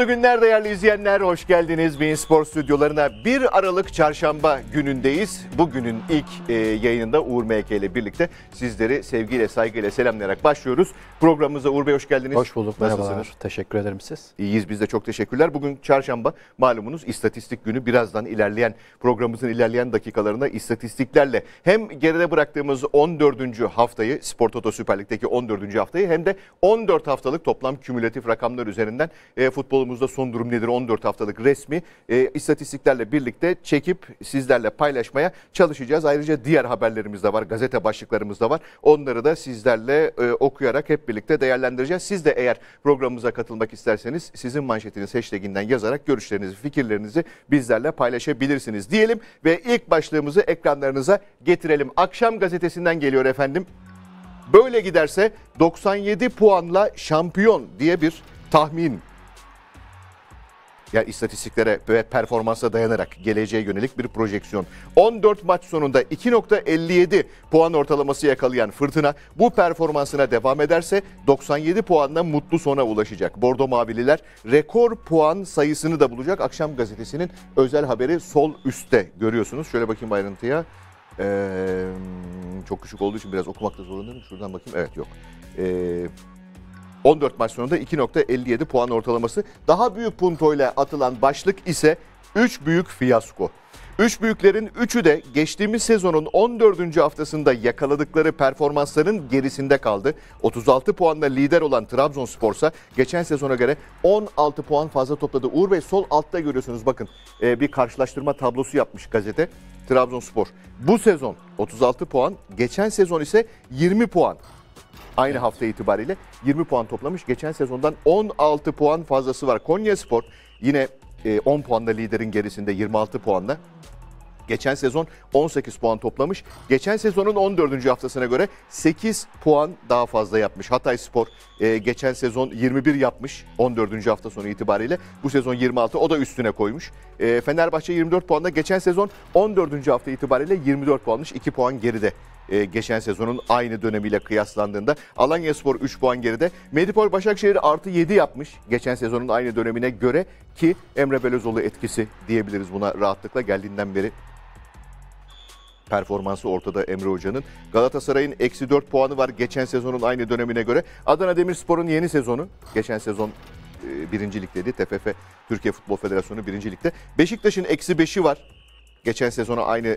Mutlu günler değerli izleyenler. Hoş geldiniz Bein Spor stüdyolarına. 1 Aralık çarşamba günündeyiz. Bugünün ilk e, yayınında Uğur MK ile birlikte sizleri sevgiyle, saygıyla selamlayarak başlıyoruz. Programımıza Uğur Bey hoş geldiniz. Hoş bulduk. Nasılsınız? Merhabalar. Teşekkür ederim siz. İyiyiz biz de çok teşekkürler. Bugün çarşamba malumunuz istatistik günü. Birazdan ilerleyen programımızın ilerleyen dakikalarında istatistiklerle hem geride bıraktığımız 14. haftayı Spor Toto Süper Lig'deki 14. haftayı hem de 14 haftalık toplam kümülatif rakamlar üzerinden e, futbolumuz Temmuz'da son durum nedir 14 haftalık resmi e, istatistiklerle birlikte çekip sizlerle paylaşmaya çalışacağız. Ayrıca diğer haberlerimiz de var, gazete başlıklarımız da var. Onları da sizlerle e, okuyarak hep birlikte değerlendireceğiz. Siz de eğer programımıza katılmak isterseniz sizin manşetiniz hashtaginden yazarak görüşlerinizi, fikirlerinizi bizlerle paylaşabilirsiniz diyelim ve ilk başlığımızı ekranlarınıza getirelim. Akşam gazetesinden geliyor efendim. Böyle giderse 97 puanla şampiyon diye bir tahmin yani istatistiklere ve performansa dayanarak geleceğe yönelik bir projeksiyon. 14 maç sonunda 2.57 puan ortalaması yakalayan Fırtına bu performansına devam ederse 97 puanla mutlu sona ulaşacak. Bordo Mavililer rekor puan sayısını da bulacak. Akşam gazetesinin özel haberi sol üstte görüyorsunuz. Şöyle bakayım ayrıntıya. Ee, çok küçük olduğu için biraz okumakta zorlanırım. Şuradan bakayım. Evet yok. Ee, 14 maç sonunda 2.57 puan ortalaması. Daha büyük puntoyla atılan başlık ise 3 büyük fiyasko. Üç büyüklerin üçü de geçtiğimiz sezonun 14. haftasında yakaladıkları performansların gerisinde kaldı. 36 puanla lider olan Trabzonspor ise geçen sezona göre 16 puan fazla topladı. Uğur Bey sol altta görüyorsunuz bakın e, bir karşılaştırma tablosu yapmış gazete. Trabzonspor bu sezon 36 puan, geçen sezon ise 20 puan. Aynı evet. hafta itibariyle 20 puan toplamış. Geçen sezondan 16 puan fazlası var. Konya Spor yine 10 e, puanla liderin gerisinde 26 puanla. Geçen sezon 18 puan toplamış. Geçen sezonun 14. haftasına göre 8 puan daha fazla yapmış. Hatay Spor e, geçen sezon 21 yapmış 14. hafta sonu itibariyle. Bu sezon 26 o da üstüne koymuş. E, Fenerbahçe 24 puanla geçen sezon 14. hafta itibariyle 24 puanmış. 2 puan geride e, geçen sezonun aynı dönemiyle kıyaslandığında. Alanya Spor 3 puan geride. Medipol Başakşehir artı 7 yapmış geçen sezonun aynı dönemine göre ki Emre Belözoğlu etkisi diyebiliriz buna rahatlıkla geldiğinden beri performansı ortada Emre Hoca'nın. Galatasaray'ın eksi 4 puanı var geçen sezonun aynı dönemine göre. Adana Demirspor'un yeni sezonu geçen sezon e, birincilikteydi. TFF Türkiye Futbol Federasyonu birincilikte. Beşiktaş'ın eksi 5'i var geçen sezonu aynı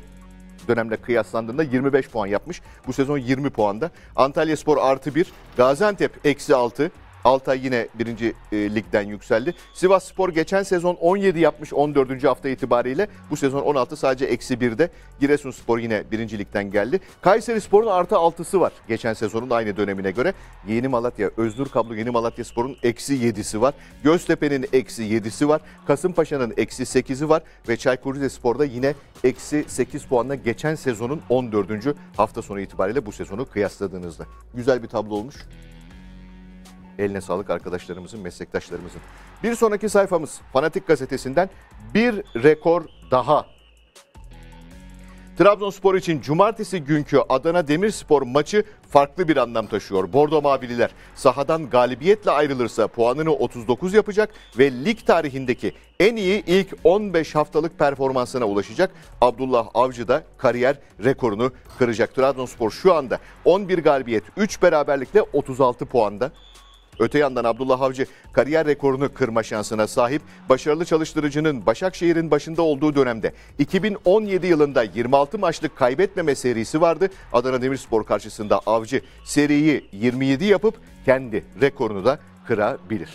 dönemle kıyaslandığında 25 puan yapmış. Bu sezon 20 puanda. Antalya Spor artı 1, Gaziantep eksi 6, Altay yine birinci e, ligden yükseldi. Sivas Spor geçen sezon 17 yapmış 14. hafta itibariyle. Bu sezon 16 sadece eksi 1'de. Giresun Spor yine birinci ligden geldi. Kayseri Spor'un artı 6'sı var geçen sezonun aynı dönemine göre. Yeni Malatya, Özgür Kablo Yeni Malatya Spor'un eksi 7'si var. Göztepe'nin eksi 7'si var. Kasımpaşa'nın eksi 8'i var. Ve Çaykur Rizespor'da yine eksi 8 puanla geçen sezonun 14. hafta sonu itibariyle bu sezonu kıyasladığınızda. Güzel bir tablo olmuş. Eline sağlık arkadaşlarımızın, meslektaşlarımızın. Bir sonraki sayfamız Fanatik Gazetesi'nden bir rekor daha. Trabzonspor için cumartesi günkü Adana Demirspor maçı farklı bir anlam taşıyor. Bordo Mavililer sahadan galibiyetle ayrılırsa puanını 39 yapacak ve lig tarihindeki en iyi ilk 15 haftalık performansına ulaşacak. Abdullah Avcı da kariyer rekorunu kıracak. Trabzonspor şu anda 11 galibiyet, 3 beraberlikle 36 puanda. Öte yandan Abdullah Avcı kariyer rekorunu kırma şansına sahip başarılı çalıştırıcının Başakşehir'in başında olduğu dönemde 2017 yılında 26 maçlık kaybetmeme serisi vardı. Adana Demirspor karşısında Avcı seriyi 27 yapıp kendi rekorunu da kırabilir.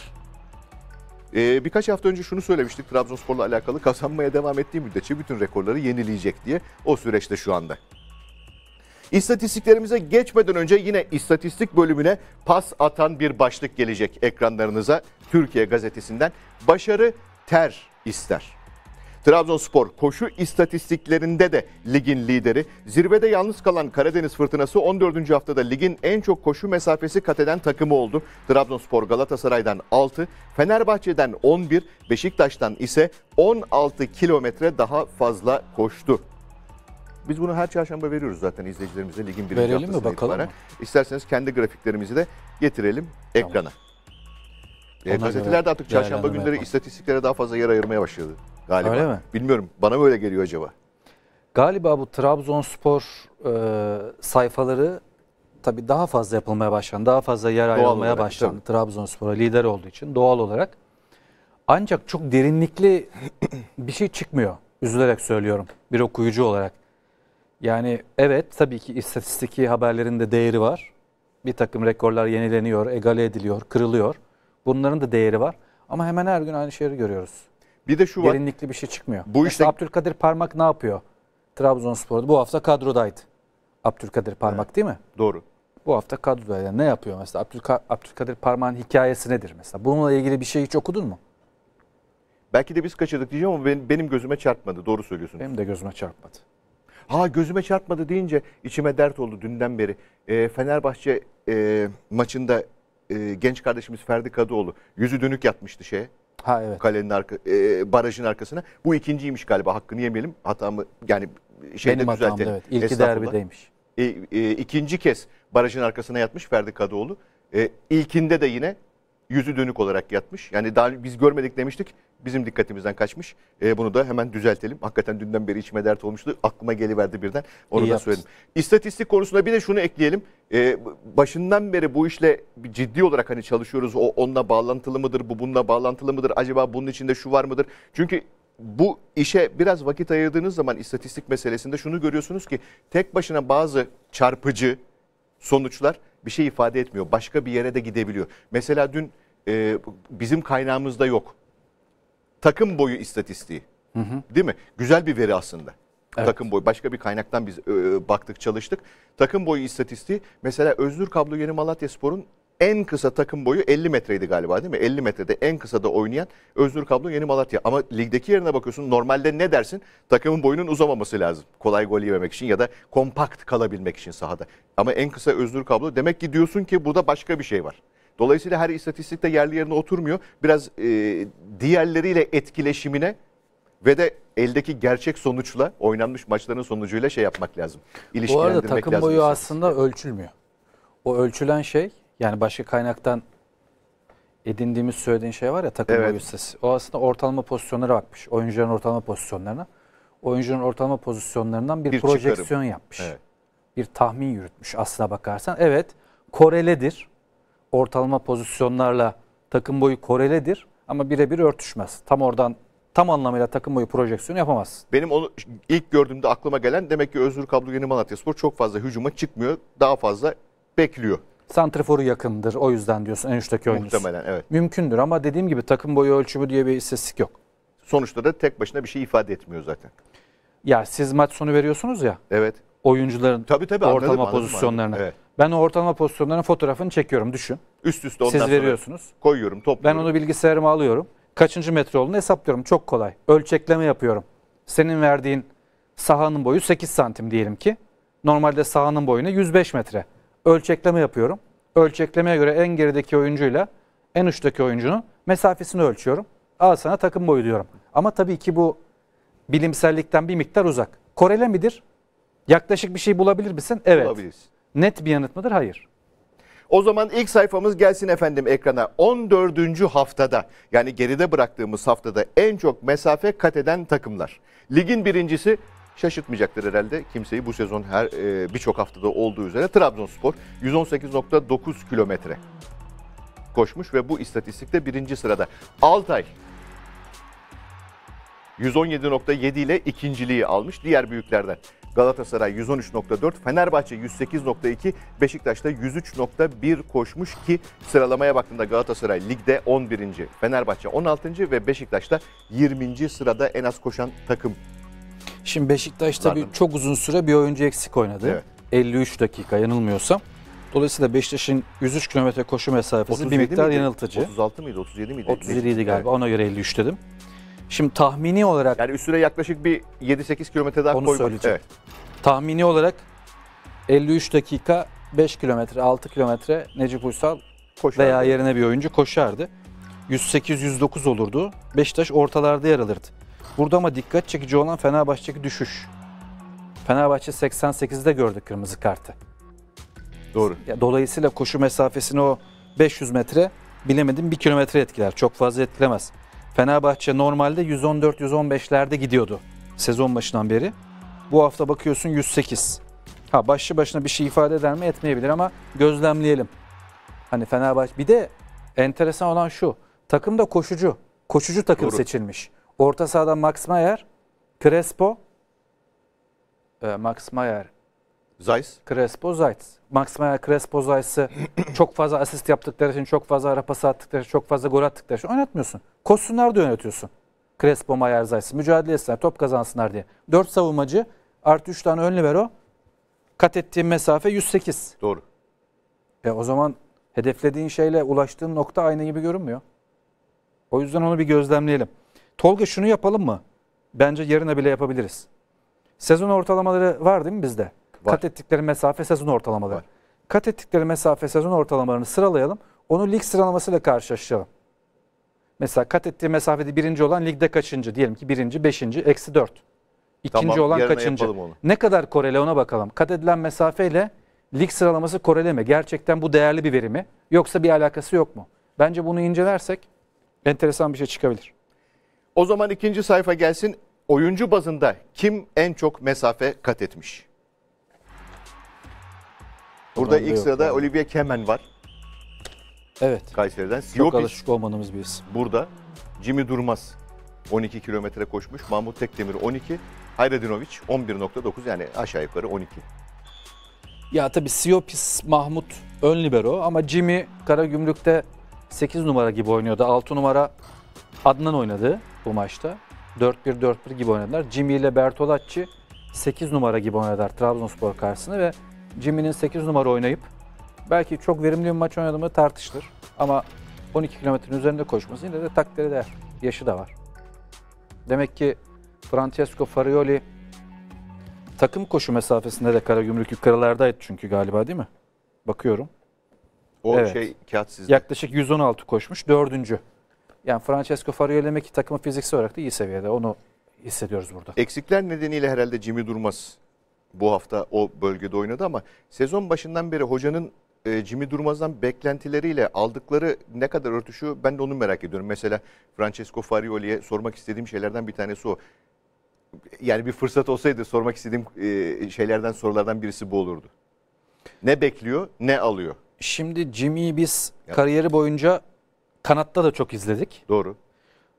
Ee, birkaç hafta önce şunu söylemiştik Trabzonspor'la alakalı kazanmaya devam ettiği müddetçe bütün rekorları yenileyecek diye o süreçte şu anda. İstatistiklerimize geçmeden önce yine istatistik bölümüne pas atan bir başlık gelecek ekranlarınıza Türkiye gazetesinden. Başarı ter ister. Trabzonspor koşu istatistiklerinde de ligin lideri. Zirvede yalnız kalan Karadeniz Fırtınası 14. haftada ligin en çok koşu mesafesi kat eden takımı oldu. Trabzonspor Galatasaray'dan 6, Fenerbahçe'den 11, Beşiktaş'tan ise 16 kilometre daha fazla koştu. Biz bunu her çarşamba veriyoruz zaten izleyicilerimize ligin birinci Verelim haftasına mi bakalım itibaren. İsterseniz kendi grafiklerimizi de getirelim ekrana. E, gazeteler de artık çarşamba günleri yapalım. istatistiklere daha fazla yer ayırmaya başladı galiba. Öyle mi? Bilmiyorum bana mı öyle geliyor acaba? Galiba bu Trabzonspor e, sayfaları tabii daha fazla yapılmaya başlandı. Daha fazla yer ayırmaya olarak, başlandı Trabzonspor'a lider olduğu için doğal olarak. Ancak çok derinlikli bir şey çıkmıyor. Üzülerek söylüyorum bir okuyucu olarak. Yani evet tabii ki istatistiki haberlerin de değeri var. Bir takım rekorlar yenileniyor, egale ediliyor, kırılıyor. Bunların da değeri var. Ama hemen her gün aynı şeyleri görüyoruz. Bir de şu var. Derinlikli bir şey çıkmıyor. Bu işte Abdülkadir Parmak ne yapıyor? Trabzonspor'da bu hafta kadrodaydı. Abdülkadir Parmak evet. değil mi? Doğru. Bu hafta kadrodaydı. ne yapıyor mesela? Abdülka Abdülkadir Parmak'ın hikayesi nedir mesela? Bununla ilgili bir şey hiç okudun mu? Belki de biz kaçırdık diyeceğim ama benim gözüme çarpmadı. Doğru söylüyorsunuz. Benim de gözüme çarpmadı. Ha gözüme çarpmadı deyince içime dert oldu dünden beri. E, Fenerbahçe e, maçında e, genç kardeşimiz Ferdi Kadıoğlu yüzü dönük yatmıştı şeye. Ha evet. Kalenin arka, e, barajın arkasına. Bu ikinciymiş galiba. Hakkını yemeyelim. Hatamı yani şeyde Benim düzeltelim. Hatamdı, evet. İlki derbideymiş. E, e, ikinci kez barajın arkasına yatmış Ferdi Kadıoğlu. E, ilkinde de yine yüzü dönük olarak yatmış. Yani daha biz görmedik demiştik. Bizim dikkatimizden kaçmış. E, bunu da hemen düzeltelim. Hakikaten dünden beri içime dert olmuştu. Aklıma geliverdi birden. Onu İyi da yapmışsın. söyledim. İstatistik konusunda bir de şunu ekleyelim. E, başından beri bu işle ciddi olarak hani çalışıyoruz. O onunla bağlantılı mıdır? Bu bununla bağlantılı mıdır? Acaba bunun içinde şu var mıdır? Çünkü bu işe biraz vakit ayırdığınız zaman istatistik meselesinde şunu görüyorsunuz ki tek başına bazı çarpıcı sonuçlar bir şey ifade etmiyor. Başka bir yere de gidebiliyor. Mesela dün e, bizim kaynağımızda yok. Takım boyu istatistiği. Hı hı. Değil mi? Güzel bir veri aslında. Evet. Takım boyu. Başka bir kaynaktan biz e, e baktık, çalıştık. Takım boyu istatistiği. Mesela Özgür Kablo Yeni Malatya Spor'un en kısa takım boyu 50 metreydi galiba değil mi? 50 metrede en kısa da oynayan Öznur Kablo Yeni Malatya. Ama ligdeki yerine bakıyorsun normalde ne dersin? Takımın boyunun uzamaması lazım. Kolay gol yememek için ya da kompakt kalabilmek için sahada. Ama en kısa Öznur Kablo demek ki diyorsun ki burada başka bir şey var. Dolayısıyla her istatistikte yerli yerine oturmuyor. Biraz e, diğerleriyle etkileşimine ve de eldeki gerçek sonuçla oynanmış maçların sonucuyla şey yapmak lazım. Bu arada takım boyu aslında ölçülmüyor. O ölçülen şey yani başka kaynaktan edindiğimiz söylediğin şey var ya takım evet. listesi. O aslında ortalama pozisyonlara bakmış. Oyuncuların ortalama pozisyonlarına. Oyuncuların ortalama pozisyonlarından bir, bir projeksiyon çıkarım. yapmış. Evet. Bir tahmin yürütmüş aslına bakarsan. Evet koreledir. Ortalama pozisyonlarla takım boyu koreledir ama birebir örtüşmez. Tam oradan tam anlamıyla takım boyu projeksiyonu yapamaz. Benim onu ilk gördüğümde aklıma gelen demek ki Özgür Kablo Yeni Malatyaspor çok fazla hücuma çıkmıyor. Daha fazla bekliyor santraforu yakındır o yüzden diyorsun en üstteki oyuncu Muhtemelen evet. Mümkündür ama dediğim gibi takım boyu ölçümü diye bir istatistik yok. Sonuçta da tek başına bir şey ifade etmiyor zaten. Ya siz maç sonu veriyorsunuz ya. Evet. Oyuncuların tabii, tabii, ortalama anladım, pozisyonlarını. Anladım, evet. Ben o ortalama pozisyonlarının fotoğrafını çekiyorum düşün. Üst üste ondan Siz veriyorsunuz. Sonra koyuyorum topluyorum. Ben onu bilgisayarıma alıyorum. Kaçıncı metre olduğunu hesaplıyorum. Çok kolay. Ölçekleme yapıyorum. Senin verdiğin sahanın boyu 8 santim diyelim ki. Normalde sahanın boyunu 105 metre ölçekleme yapıyorum. Ölçeklemeye göre en gerideki oyuncuyla en uçtaki oyuncunun mesafesini ölçüyorum. Al sana takım boyu diyorum. Ama tabii ki bu bilimsellikten bir miktar uzak. Korele midir? Yaklaşık bir şey bulabilir misin? Evet. Bulabiliriz. Net bir yanıt mıdır? Hayır. O zaman ilk sayfamız gelsin efendim ekrana. 14. haftada yani geride bıraktığımız haftada en çok mesafe kat eden takımlar. Ligin birincisi şaşırtmayacaktır herhalde kimseyi bu sezon her e, birçok haftada olduğu üzere Trabzonspor 118.9 kilometre koşmuş ve bu istatistikte birinci sırada. Altay 117.7 ile ikinciliği almış diğer büyüklerden. Galatasaray 113.4, Fenerbahçe 108.2, Beşiktaş da 103.1 koşmuş ki sıralamaya baktığında Galatasaray ligde 11. Fenerbahçe 16. ve Beşiktaş da 20. sırada en az koşan takım Şimdi Beşiktaş tabii Pardon. çok uzun süre bir oyuncu eksik oynadı. Evet. 53 dakika yanılmıyorsam. Dolayısıyla Beşiktaş'ın 103 kilometre koşu mesafesi bir miktar miydi? yanıltıcı. 36 mıydı, 37 miydi? 37 idi galiba. Ona göre 53 dedim. Şimdi tahmini olarak... Yani üstüne yaklaşık bir 7-8 kilometre daha onu Söyleyeceğim. Evet. Tahmini olarak 53 dakika 5 kilometre, 6 kilometre Necip Uysal koşardı. veya yerine bir oyuncu koşardı. 108-109 olurdu. Beşiktaş ortalarda yer alırdı. Burada ama dikkat çekici olan Fenerbahçe'deki düşüş. Fenerbahçe 88'de gördü kırmızı kartı. Doğru. dolayısıyla koşu mesafesini o 500 metre bilemedim 1 kilometre etkiler. Çok fazla etkilemez. Fenerbahçe normalde 114-115'lerde gidiyordu sezon başından beri. Bu hafta bakıyorsun 108. Ha başlı başına bir şey ifade eder mi etmeyebilir ama gözlemleyelim. Hani Fenerbahçe bir de enteresan olan şu. Takım da koşucu. Koşucu takım Doğru. seçilmiş. Orta sahada Max Mayer, Crespo, e, Max Mayer, Zayt, Crespo, Zayt. Max Mayer, Crespo, Zayt'sı çok fazla asist yaptıkları için, çok fazla ara pas attıkları için, çok fazla gol attıkları için oynatmıyorsun. Koşsunlar da yönetiyorsun. Crespo, Mayer, Zayt'sı Mücadele etsinler, top kazansınlar diye. Dört savunmacı artı üç tane ön libero. Kat ettiğin mesafe 108. Doğru. E o zaman hedeflediğin şeyle ulaştığın nokta aynı gibi görünmüyor. O yüzden onu bir gözlemleyelim. Tolga şunu yapalım mı? Bence yarına bile yapabiliriz. Sezon ortalamaları var değil mi bizde? Var. Kat ettikleri mesafe sezon ortalamaları. Var. Kat ettikleri mesafe sezon ortalamalarını sıralayalım. Onu lig sıralamasıyla karşılaştıralım. Mesela kat ettiği mesafede birinci olan ligde kaçıncı? Diyelim ki birinci, beşinci, eksi dört. İkinci tamam, olan kaçıncı? Ne kadar korele ona bakalım. Kat edilen mesafeyle lig sıralaması korele mi? Gerçekten bu değerli bir veri mi? Yoksa bir alakası yok mu? Bence bunu incelersek enteresan bir şey çıkabilir. O zaman ikinci sayfa gelsin. Oyuncu bazında kim en çok mesafe kat etmiş? Burada ilk sırada yani. Olivia Kemen var Evet. Kayseri'den. Çok Siyopiç alışık olmadığımız bir isim. burada. Jimmy Durmaz 12 kilometre koşmuş. Mahmut Tekdemir 12. Hayredinovic 11.9 yani aşağı yukarı 12. Ya tabii Siopis Mahmut ön libero ama Jimmy Karagümrük'te 8 numara gibi oynuyordu. 6 numara Adnan oynadı bu maçta. 4-1-4-1 gibi oynadılar. Jimmy ile Bertolacci 8 numara gibi oynadılar Trabzonspor karşısında ve Jimmy'nin 8 numara oynayıp belki çok verimli bir maç oynadı mı tartışılır. Ama 12 kilometrenin üzerinde koşması yine de takdir de, Yaşı da var. Demek ki Francesco Farioli takım koşu mesafesinde de kara Karagümrük yukarılardaydı çünkü galiba değil mi? Bakıyorum. O evet. şey kağıt sizde. Yaklaşık 116 koşmuş. Dördüncü. Yani Francesco Farioli ki takımı fiziksel olarak da iyi seviyede. Onu hissediyoruz burada. Eksikler nedeniyle herhalde Jimmy Durmaz bu hafta o bölgede oynadı ama sezon başından beri hocanın e, Jimmy Durmaz'dan beklentileriyle aldıkları ne kadar örtüşüyor ben de onu merak ediyorum. Mesela Francesco Farioli'ye sormak istediğim şeylerden bir tanesi o. Yani bir fırsat olsaydı sormak istediğim e, şeylerden sorulardan birisi bu olurdu. Ne bekliyor ne alıyor. Şimdi Jimmy'yi biz yani. kariyeri boyunca Kanatta da çok izledik. Doğru.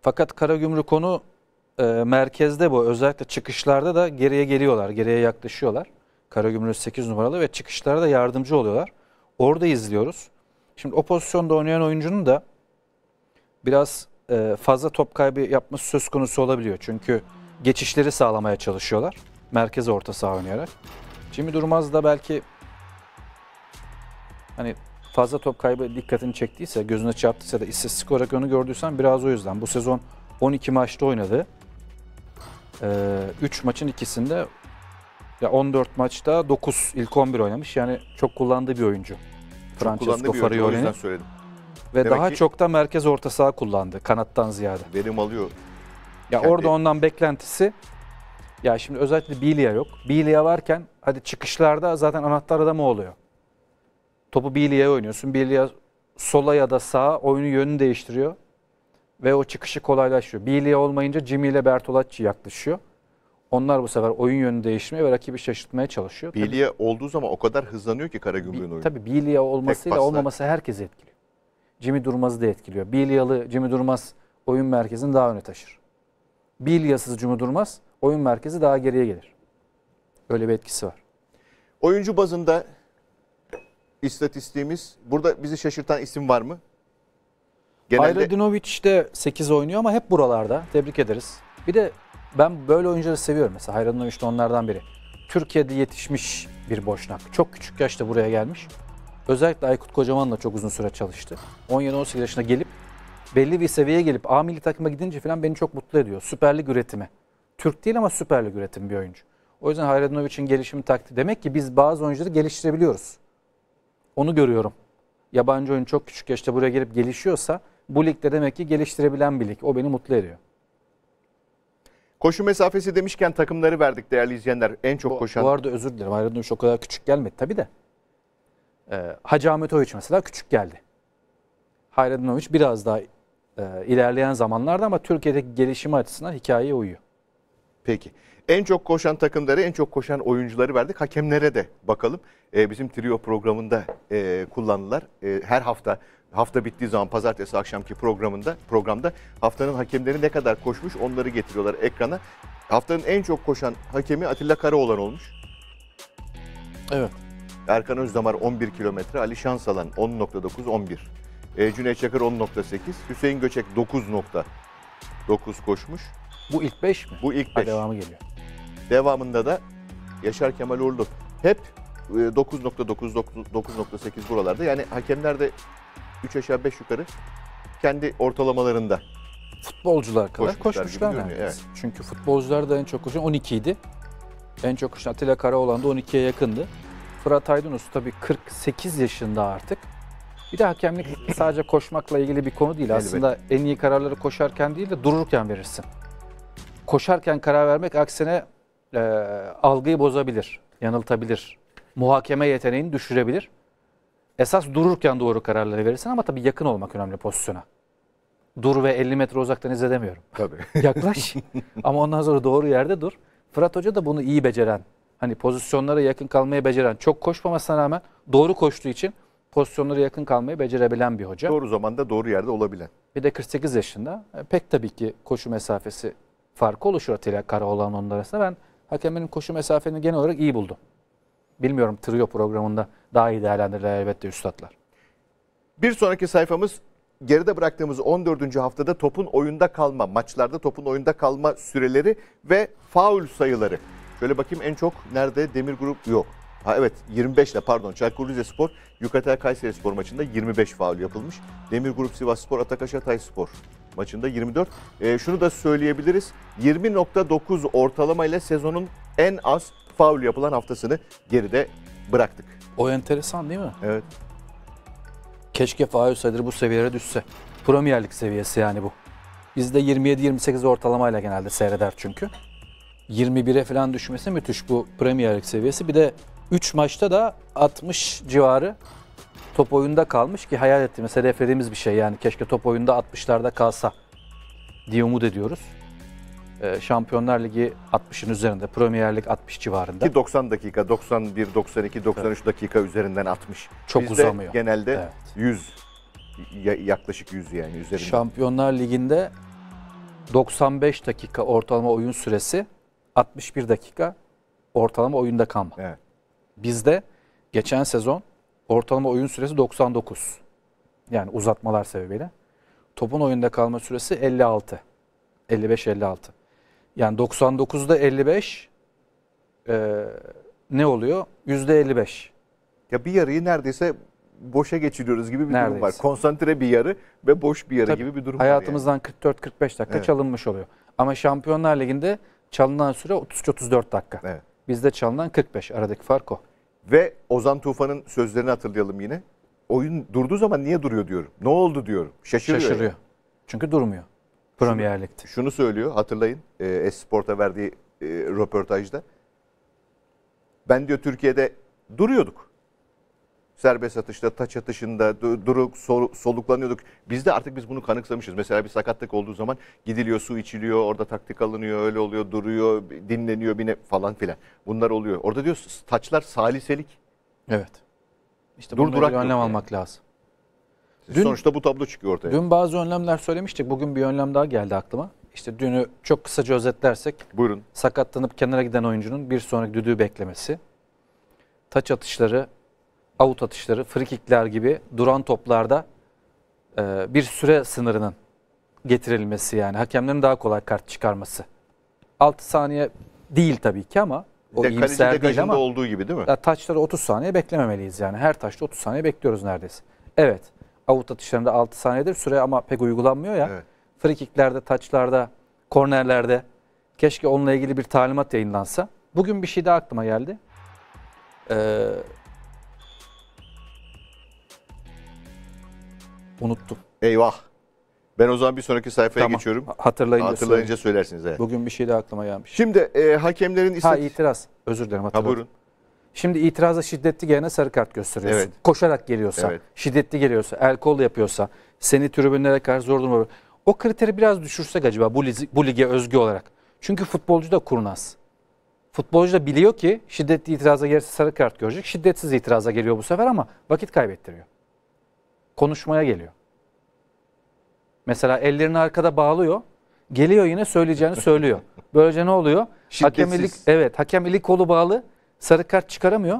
Fakat Karagümrük konu e, merkezde bu. Özellikle çıkışlarda da geriye geliyorlar, geriye yaklaşıyorlar. Karagümrük 8 numaralı ve çıkışlarda yardımcı oluyorlar. Orada izliyoruz. Şimdi o pozisyonda oynayan oyuncunun da biraz e, fazla top kaybı yapması söz konusu olabiliyor. Çünkü geçişleri sağlamaya çalışıyorlar. Merkez orta saha oynayarak. Jimmy Durmaz da belki hani fazla top kaybı dikkatini çektiyse, gözüne çarptıysa da istatistik olarak onu gördüysen biraz o yüzden. Bu sezon 12 maçta oynadı. Ee, maçın ikisinde ya 14 maçta 9 ilk 11 oynamış. Yani çok kullandığı bir oyuncu. Francesco Farioli'nin. söyledim. Ve Demek daha ki... çok da merkez orta saha kullandı kanattan ziyade. Verim alıyor. Ya Kendi... orada ondan beklentisi ya şimdi özellikle Bilya yok. Bilya varken hadi çıkışlarda zaten anahtar adamı oluyor. Topu Bili'ye oynuyorsun. Bili'ye sola ya da sağa oyunu yönünü değiştiriyor. Ve o çıkışı kolaylaşıyor. Bili'ye olmayınca Jimmy ile Bertolacci yaklaşıyor. Onlar bu sefer oyun yönünü değiştirmeye ve rakibi şaşırtmaya çalışıyor. Bili'ye olduğu zaman o kadar hızlanıyor ki Karagümrük'ün oyunu. Tabii Bili'ye olmasıyla olmaması herkesi etkiliyor. Jimmy Durmaz'ı da etkiliyor. Bili'yalı Jimmy Durmaz oyun merkezini daha öne taşır. Bilyasız Jimmy Durmaz oyun merkezi daha geriye gelir. Öyle bir etkisi var. Oyuncu bazında istatistiğimiz. Burada bizi şaşırtan isim var mı? Genelde... Hayradinovic de 8 oynuyor ama hep buralarda. Tebrik ederiz. Bir de ben böyle oyuncuları seviyorum. Mesela Hayradinovic de onlardan biri. Türkiye'de yetişmiş bir boşnak. Çok küçük yaşta buraya gelmiş. Özellikle Aykut Kocaman'la çok uzun süre çalıştı. 17-18 yaşında gelip belli bir seviyeye gelip A milli takıma gidince falan beni çok mutlu ediyor. Süper üretimi. Türk değil ama Süper Lig üretimi bir oyuncu. O yüzden Hayradinoviç'in gelişimi taktiği. Demek ki biz bazı oyuncuları geliştirebiliyoruz. Onu görüyorum. Yabancı oyun çok küçük yaşta buraya gelip gelişiyorsa bu ligde demek ki geliştirebilen bir lig. O beni mutlu ediyor. Koşu mesafesi demişken takımları verdik değerli izleyenler. En çok koşan. Bu arada özür dilerim. Ayrı Dönüş o kadar küçük gelmedi tabii de. Ee, Hacı Ahmet Oviç mesela küçük geldi. Hayrettin Oviç biraz daha e, ilerleyen zamanlarda ama Türkiye'deki gelişimi açısından hikayeye uyuyor. Peki. En çok koşan takımları, en çok koşan oyuncuları verdik. Hakemlere de bakalım. E, bizim trio programında e, kullandılar. E, her hafta hafta bittiği zaman pazartesi akşamki programında programda haftanın hakemleri ne kadar koşmuş onları getiriyorlar ekrana. Haftanın en çok koşan hakemi Atilla Karaoğlan olmuş. Evet. Erkan Özdamar 11 kilometre, Ali Şansalan 10.9 11. E, Cüneyt Çakır 10.8, Hüseyin Göçek 9.9 koşmuş. Bu ilk 5 mi? Bu ilk 5. Devamı geliyor. Devamında da Yaşar Kemal Uğurlu. Hep 9.9, e, 9.8 buralarda. Yani hakemler de 3 aşağı 5 yukarı kendi ortalamalarında. Futbolcular kadar koşmuşlar, koşmuşlar yani. evet. Çünkü futbolcular da en çok koşan 12 idi. En çok koşan Atilla Karaoğlan da 12'ye yakındı. Fırat Aydınus tabii 48 yaşında artık. Bir de hakemlik sadece koşmakla ilgili bir konu değil. Elbette. Aslında en iyi kararları koşarken değil de dururken verirsin. Koşarken karar vermek aksine e, algıyı bozabilir, yanıltabilir. Muhakeme yeteneğini düşürebilir. Esas dururken doğru kararları verirsin ama tabii yakın olmak önemli pozisyona. Dur ve 50 metre uzaktan izledemiyorum. Tabii. Yaklaş ama ondan sonra doğru yerde dur. Fırat Hoca da bunu iyi beceren, hani pozisyonlara yakın kalmayı beceren, çok koşmamasına rağmen doğru koştuğu için pozisyonlara yakın kalmayı becerebilen bir hoca. Doğru zamanda doğru yerde olabilen. Bir de 48 yaşında e, pek tabii ki koşu mesafesi farkı oluşuyor Atilla Karaoğlan onun arasında. Ben Hakem benim koşu mesafesini genel olarak iyi buldu. Bilmiyorum trio programında daha iyi değerlendirirler elbette üstadlar. Bir sonraki sayfamız geride bıraktığımız 14. haftada topun oyunda kalma, maçlarda topun oyunda kalma süreleri ve faul sayıları. Şöyle bakayım en çok nerede Demir Grup yok. Ha evet 25 ile pardon Çaykur Rizespor Yukatel Kayseri Spor maçında 25 faul yapılmış. Demir Grup Sivas Spor Atakaş Hatay Spor maçında 24. E, ee, şunu da söyleyebiliriz. 20.9 ortalamayla sezonun en az faul yapılan haftasını geride bıraktık. O enteresan değil mi? Evet. Keşke faul sayıları bu seviyelere düşse. Premier Lig seviyesi yani bu. Bizde 27-28 ortalamayla genelde seyreder çünkü. 21'e falan düşmesi müthiş bu Premier Lig seviyesi. Bir de 3 maçta da 60 civarı top oyunda kalmış ki hayal ettiğimiz, hedeflediğimiz bir şey yani. Keşke top oyunda 60'larda kalsa diye umut ediyoruz. Ee, Şampiyonlar Ligi 60'ın üzerinde, Premier Lig 60 civarında. Ki 90 dakika, 91, 92, 93 evet. dakika üzerinden 60. Çok Bizde uzamıyor. genelde evet. 100, yaklaşık 100 yani üzerinde. Şampiyonlar Ligi'nde 95 dakika ortalama oyun süresi, 61 dakika ortalama oyunda kalma. Evet. Bizde geçen sezon Ortalama oyun süresi 99. Yani uzatmalar sebebiyle. Topun oyunda kalma süresi 56. 55-56. Yani 99'da 55 e, ne oluyor? %55. Ya bir yarıyı neredeyse boşa geçiriyoruz gibi bir Neredeyse. durum var. Konsantre bir yarı ve boş bir yarı Tabii, gibi bir durum hayatımızdan var. Hayatımızdan yani. 44-45 dakika evet. çalınmış oluyor. Ama Şampiyonlar Ligi'nde çalınan süre 33-34 dakika. Evet. Bizde çalınan 45. Aradaki fark o. Ve Ozan Tufan'ın sözlerini hatırlayalım yine. Oyun durduğu zaman niye duruyor diyorum. Ne oldu diyorum. Şaşırıyor. Şaşırıyor. Yani. Çünkü durmuyor. Premier Lig'de. Şunu, şunu söylüyor hatırlayın. E, Esport'a verdiği e, röportajda. Ben diyor Türkiye'de duruyorduk serbest atışta, taç atışında duruk, soluklanıyorduk. Biz de artık biz bunu kanıksamışız. Mesela bir sakatlık olduğu zaman gidiliyor, su içiliyor, orada taktik alınıyor, öyle oluyor, duruyor, dinleniyor bine falan filan. Bunlar oluyor. Orada diyoruz taçlar saliselik. Evet. İşte Dur, bunları önlem yani. almak lazım. Dün, Sonuçta bu tablo çıkıyor ortaya. Dün bazı önlemler söylemiştik. Bugün bir önlem daha geldi aklıma. İşte dünü çok kısaca özetlersek. Buyurun. Sakatlanıp kenara giden oyuncunun bir sonraki düdüğü beklemesi. Taç atışları avut atışları, frikikler gibi duran toplarda e, bir süre sınırının getirilmesi yani hakemlerin daha kolay kart çıkarması. 6 saniye değil tabii ki ama o de, iyimser değil ama olduğu gibi değil mi? Ya, taçları 30 saniye beklememeliyiz yani. Her taşta 30 saniye bekliyoruz neredeyse. Evet. Avut atışlarında 6 saniyedir süre ama pek uygulanmıyor ya. Evet. Frikiklerde, taçlarda, kornerlerde keşke onunla ilgili bir talimat yayınlansa. Bugün bir şey daha aklıma geldi. Ee, Unuttum. Eyvah. Ben o zaman bir sonraki sayfaya tamam. geçiyorum. Hatırlayınca, Hatırlayınca söylersiniz. Evet. Bugün bir şey de aklıma gelmiş. Şimdi e, hakemlerin... Ha itiraz. Özür dilerim hatırladım. Ha buyurun. Şimdi itiraza şiddetli gelene sarı kart gösteriyorsun. Evet. Koşarak geliyorsa, evet. şiddetli geliyorsa, el kol yapıyorsa, seni tribünlere karşı zor duruma... O kriteri biraz düşürsek acaba bu, lizi, bu lige özgü olarak. Çünkü futbolcu da kurnaz. Futbolcu da biliyor ki şiddetli itiraza gelirse sarı kart görecek. Şiddetsiz itiraza geliyor bu sefer ama vakit kaybettiriyor konuşmaya geliyor. Mesela ellerini arkada bağlıyor. Geliyor yine söyleyeceğini söylüyor. Böylece ne oluyor? Hakemlik evet, hakem eli kolu bağlı. Sarı kart çıkaramıyor.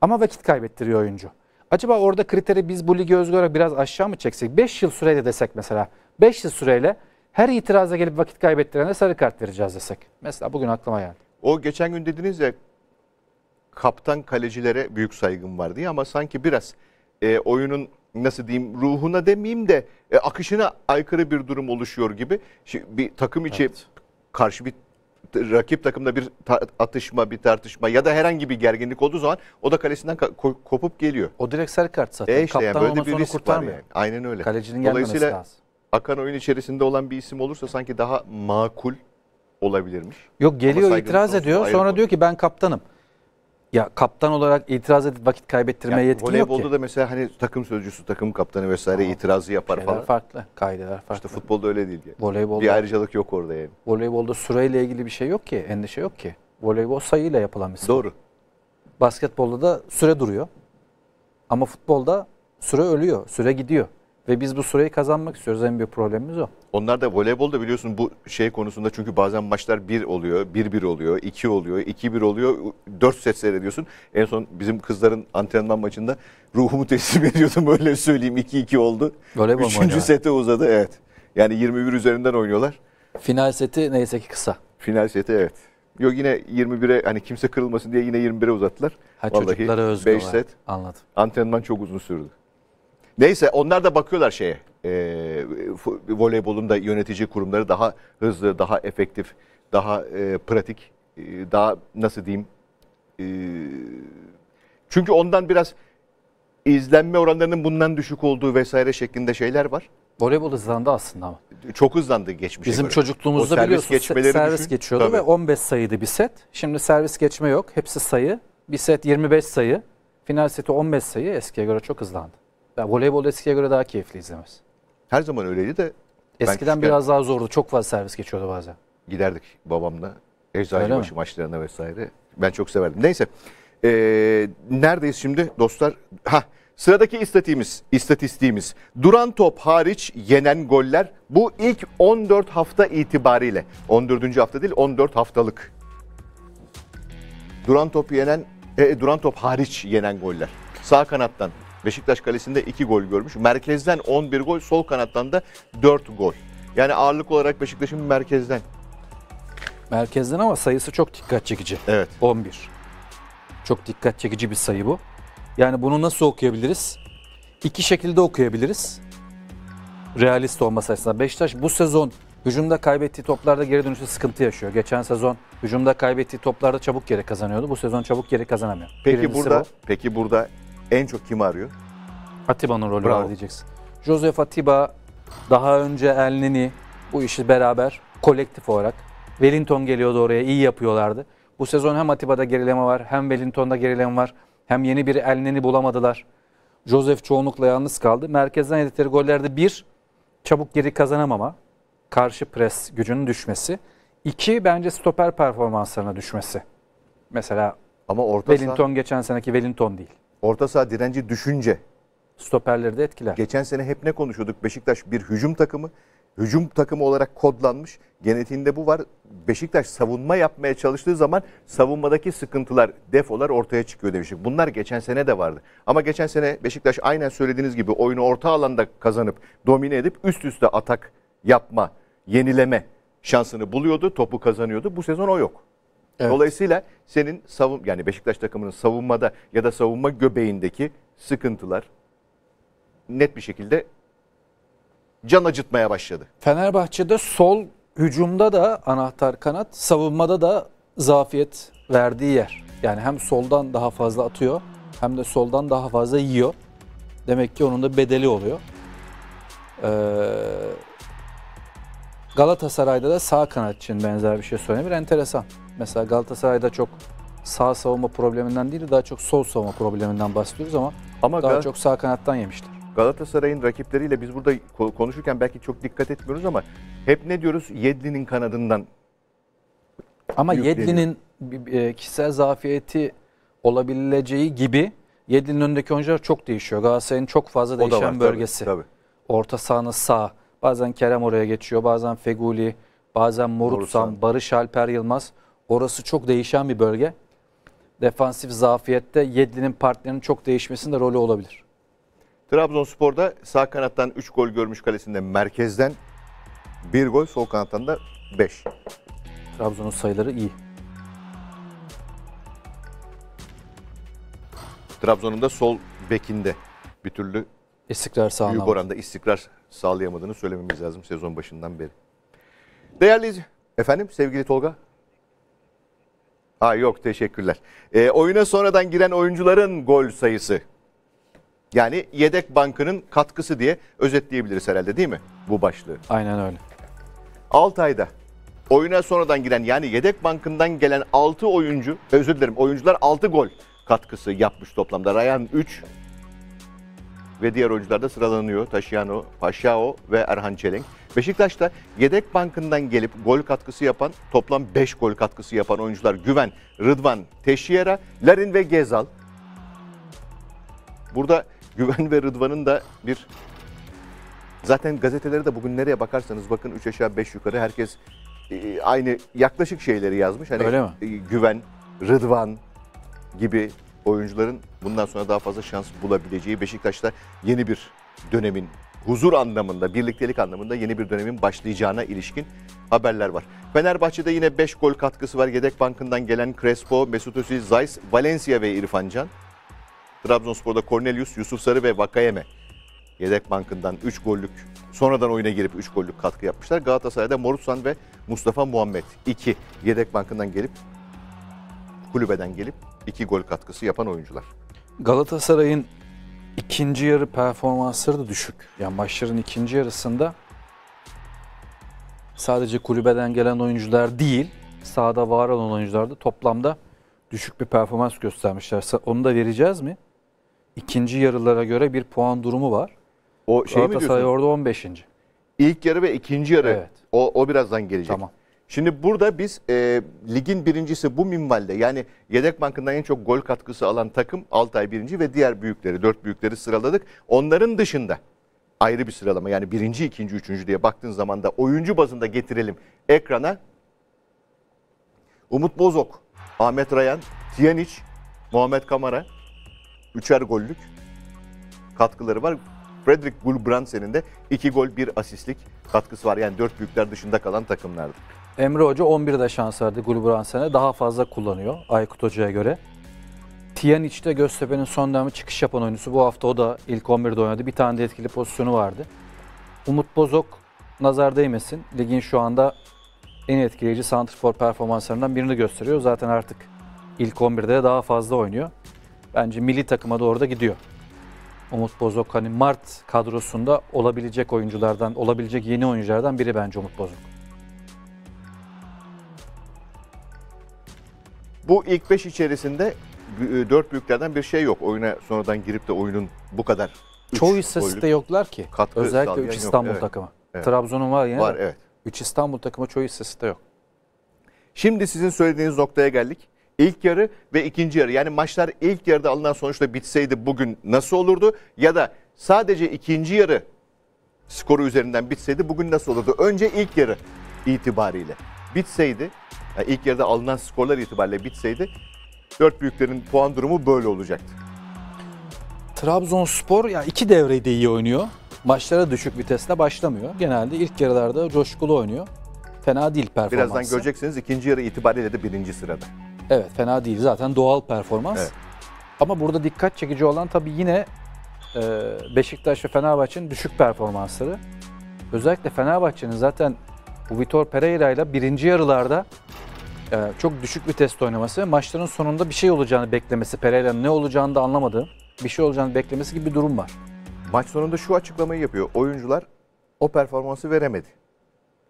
Ama vakit kaybettiriyor oyuncu. Acaba orada kriteri biz bu ligi özgü olarak biraz aşağı mı çeksek? 5 yıl süreyle desek mesela. 5 yıl süreyle her itiraza gelip vakit kaybettirene sarı kart vereceğiz desek. Mesela bugün aklıma geldi. O geçen gün dediniz ya kaptan kalecilere büyük saygım var diye ama sanki biraz e, oyunun nasıl diyeyim ruhuna demeyeyim de e, akışına aykırı bir durum oluşuyor gibi. Şimdi bir takım içi evet. karşı bir rakip takımda bir atışma, bir tartışma ya da herhangi bir gerginlik olduğu zaman o da kalesinden ko kopup geliyor. O direkt sarı kart zaten. E işte Kaptan yani böyle bir risk var yani. Aynen öyle. Kalecinin Dolayısıyla lazım. akan oyun içerisinde olan bir isim olursa sanki daha makul olabilirmiş. Yok geliyor itiraz ediyor sonra olsun. diyor ki ben kaptanım. Ya kaptan olarak itiraz edip vakit kaybettirmeye yani yetkin yok ki. Voleybolda da mesela hani takım sözcüsü, takım kaptanı vesaire Aa, itirazı yapar falan. farklı, kaydeler farklı. İşte futbolda öyle değil yani. Voleybolda, bir ayrıcalık yok orada yani. Voleybolda süreyle ilgili bir şey yok ki, endişe yok ki. Voleybol sayıyla yapılan bir spor. Doğru. Basketbolda da süre duruyor. Ama futbolda süre ölüyor, süre gidiyor. Ve biz bu süreyi kazanmak istiyoruz. En büyük problemimiz o. Onlar da voleybolda biliyorsun bu şey konusunda çünkü bazen maçlar 1 oluyor, 1-1 oluyor, 2 oluyor, 2-1 oluyor, 4 set seyrediyorsun. En son bizim kızların antrenman maçında ruhumu teslim ediyordum öyle söyleyeyim 2-2 oldu. Voleybol Üçüncü sete uzadı evet. Yani 21 üzerinden oynuyorlar. Final seti neyse ki kısa. Final seti evet. Yok yine 21'e hani kimse kırılmasın diye yine 21'e uzattılar. Ha, Vallahi çocuklara özgü 5 set. Anladım. Antrenman çok uzun sürdü. Neyse onlar da bakıyorlar şeye. E, voleybolun da yönetici kurumları daha hızlı, daha efektif, daha e, pratik, e, daha nasıl diyeyim? E, çünkü ondan biraz izlenme oranlarının bundan düşük olduğu vesaire şeklinde şeyler var. Voleybol hızlandı aslında ama. Çok hızlandı geçmişe Bizim göre. çocukluğumuzda servis biliyorsunuz servis düşün. geçiyordu Tabii. ve 15 sayıydı bir set. Şimdi servis geçme yok. Hepsi sayı. Bir set 25 sayı. Final seti 15 sayı eskiye göre çok hızlandı. Ya voleybol eskiye göre daha keyifli izlemez. Her zaman öyleydi de. Eskiden küçükken... biraz daha zordu. Çok fazla servis geçiyordu bazen. Giderdik babamla. Eczacıbaşı maçlarına vesaire. Ben çok severdim. Neyse. Ee, neredeyiz şimdi dostlar? Ha Sıradaki istatiğimiz, istatistiğimiz duran top hariç yenen goller bu ilk 14 hafta itibariyle. 14. hafta değil 14 haftalık. Duran top yenen e, duran top hariç yenen goller. Sağ kanattan Beşiktaş kalesinde 2 gol görmüş. Merkezden 11 gol, sol kanattan da 4 gol. Yani ağırlık olarak Beşiktaş'ın merkezden. Merkezden ama sayısı çok dikkat çekici. Evet. 11. Çok dikkat çekici bir sayı bu. Yani bunu nasıl okuyabiliriz? İki şekilde okuyabiliriz. Realist olması açısından. Beşiktaş bu sezon hücumda kaybettiği toplarda geri dönüşte sıkıntı yaşıyor. Geçen sezon hücumda kaybettiği toplarda çabuk geri kazanıyordu. Bu sezon çabuk geri kazanamıyor. Peki Birincisi burada bu. peki burada en çok kim arıyor? Atiba'nın rolü Bravo. var diyeceksin. Joseph Atiba daha önce El Nini bu işi beraber kolektif olarak. Wellington geliyordu oraya iyi yapıyorlardı. Bu sezon hem Atiba'da gerileme var hem Wellington'da gerileme var. Hem yeni bir El Nini bulamadılar. Joseph çoğunlukla yalnız kaldı. Merkezden yedikleri gollerde bir, çabuk geri kazanamama, karşı pres gücünün düşmesi. İki, bence stoper performanslarına düşmesi. Mesela Ama orta Wellington geçen seneki Wellington değil orta saha direnci düşünce. Stoperleri de etkiler. Geçen sene hep ne konuşuyorduk? Beşiktaş bir hücum takımı. Hücum takımı olarak kodlanmış. Genetiğinde bu var. Beşiktaş savunma yapmaya çalıştığı zaman savunmadaki sıkıntılar, defolar ortaya çıkıyor demiştik. Bunlar geçen sene de vardı. Ama geçen sene Beşiktaş aynen söylediğiniz gibi oyunu orta alanda kazanıp domine edip üst üste atak yapma, yenileme şansını buluyordu, topu kazanıyordu. Bu sezon o yok. Evet. Dolayısıyla senin savun yani Beşiktaş takımının savunmada ya da savunma göbeğindeki sıkıntılar net bir şekilde can acıtmaya başladı. Fenerbahçe'de sol hücumda da anahtar kanat, savunmada da zafiyet verdiği yer. Yani hem soldan daha fazla atıyor hem de soldan daha fazla yiyor. Demek ki onun da bedeli oluyor. Ee, Galatasaray'da da sağ kanat için benzer bir şey söylenir. Enteresan. Mesela Galatasaray'da çok sağ savunma probleminden değil de daha çok sol savunma probleminden bahsediyoruz ama, ama daha Gal- çok sağ kanattan yemiştir. Galatasaray'ın rakipleriyle biz burada konuşurken belki çok dikkat etmiyoruz ama hep ne diyoruz? Yedlin'in kanadından. Ama Yedlin'in e, kişisel zafiyeti olabileceği gibi Yedlin'in önündeki oyuncular çok değişiyor. Galatasaray'ın çok fazla değişen var, bölgesi. Tabii, tabii. Orta sahanın sağ. Bazen Kerem oraya geçiyor, bazen Feguli, bazen Morutsan, Barış Alper Yılmaz. Orası çok değişen bir bölge. Defansif zafiyette Yedlin'in partnerinin çok değişmesinde rolü olabilir. Trabzonspor'da sağ kanattan 3 gol görmüş kalesinde merkezden 1 gol, sol kanattan da 5. Trabzon'un sayıları iyi. Trabzon'un da sol bekinde bir türlü istikrar sağlanamadı. Büyük oranda istikrar sağlayamadığını söylememiz lazım sezon başından beri. Değerli efendim sevgili Tolga Ha yok teşekkürler. E, oyuna sonradan giren oyuncuların gol sayısı. Yani yedek bankının katkısı diye özetleyebiliriz herhalde değil mi bu başlığı? Aynen öyle. ayda oyuna sonradan giren yani yedek bankından gelen 6 oyuncu, özür dilerim oyuncular 6 gol katkısı yapmış toplamda. Ryan 3 ve diğer oyuncular da sıralanıyor. Taşiyano, Paşao ve Erhan Çelenk. Beşiktaş'ta yedek bankından gelip gol katkısı yapan, toplam 5 gol katkısı yapan oyuncular Güven, Rıdvan, Teşiyera, Larin ve Gezal. Burada Güven ve Rıdvan'ın da bir zaten gazeteleri de bugün nereye bakarsanız bakın 3 aşağı 5 yukarı herkes e, aynı yaklaşık şeyleri yazmış. Hani Öyle mi? E, Güven, Rıdvan gibi oyuncuların bundan sonra daha fazla şans bulabileceği Beşiktaş'ta yeni bir dönemin huzur anlamında, birliktelik anlamında yeni bir dönemin başlayacağına ilişkin haberler var. Fenerbahçe'de yine 5 gol katkısı var. Yedek bankından gelen Crespo, Mesut Özil, Zayis, Valencia ve İrfan Can. Trabzonspor'da Cornelius, Yusuf Sarı ve Vakayeme yedek bankından 3 gollük sonradan oyuna girip 3 gollük katkı yapmışlar. Galatasaray'da Morutsan ve Mustafa Muhammed 2 yedek bankından gelip kulübeden gelip 2 gol katkısı yapan oyuncular. Galatasaray'ın ikinci yarı performansları da düşük. Yani maçların ikinci yarısında sadece kulübeden gelen oyuncular değil, sahada var olan oyuncular da toplamda düşük bir performans göstermişler. Onu da vereceğiz mi? İkinci yarılara göre bir puan durumu var. O şey mi diyorsun? orada 15. İlk yarı ve ikinci yarı. Evet. O, o birazdan gelecek. Tamam. Şimdi burada biz e, ligin birincisi bu minvalde yani yedek bankından en çok gol katkısı alan takım Altay birinci ve diğer büyükleri dört büyükleri sıraladık. Onların dışında ayrı bir sıralama yani birinci, ikinci, üçüncü diye baktığın zaman da oyuncu bazında getirelim ekrana. Umut Bozok, Ahmet Rayan, Tiyaniç, Muhammed Kamara. Üçer gollük katkıları var. Fredrik Gulbrandsen'in de iki gol bir asistlik katkısı var. Yani dört büyükler dışında kalan takımlardı. Emre Hoca 11'de şans verdi Gulbransen'e. Daha fazla kullanıyor Aykut Hoca'ya göre. Tiyanic'te Göztepe'nin son dönemde çıkış yapan oyuncusu. Bu hafta o da ilk 11'de oynadı. Bir tane de etkili pozisyonu vardı. Umut Bozok nazar değmesin. Ligin şu anda en etkileyici santrfor performanslarından birini gösteriyor. Zaten artık ilk 11'de daha fazla oynuyor. Bence milli takıma doğru da gidiyor. Umut Bozok hani Mart kadrosunda olabilecek oyunculardan, olabilecek yeni oyunculardan biri bence Umut Bozok. Bu ilk 5 içerisinde e, dört büyüklerden bir şey yok. Oyuna sonradan girip de oyunun bu kadar. Çoğu istatistikte yoklar ki. Katkı Özellikle 3 İstanbul yok. takımı. Evet. Trabzon'un var yani. Var evet. 3 İstanbul takımı çoğu istatistikte yok. Şimdi sizin söylediğiniz noktaya geldik. İlk yarı ve ikinci yarı. Yani maçlar ilk yarıda alınan sonuçla bitseydi bugün nasıl olurdu? Ya da sadece ikinci yarı skoru üzerinden bitseydi bugün nasıl olurdu? Önce ilk yarı itibariyle bitseydi yani ilk yarıda alınan skorlar itibariyle bitseydi dört büyüklerin puan durumu böyle olacaktı. Trabzonspor yani iki devreyi de iyi oynuyor. Maçlara düşük vitesle başlamıyor. Genelde ilk yarılarda coşkulu oynuyor. Fena değil performansı. Birazdan göreceksiniz ikinci yarı itibariyle de birinci sırada. Evet fena değil zaten doğal performans. Evet. Ama burada dikkat çekici olan tabii yine e, Beşiktaş ve Fenerbahçe'nin düşük performansları. Özellikle Fenerbahçe'nin zaten bu Vitor Pereira ile birinci yarılarda e, çok düşük bir test oynaması, maçların sonunda bir şey olacağını beklemesi, Pereira'nın ne olacağını da anlamadığı bir şey olacağını beklemesi gibi bir durum var. Maç sonunda şu açıklamayı yapıyor. Oyuncular o performansı veremedi.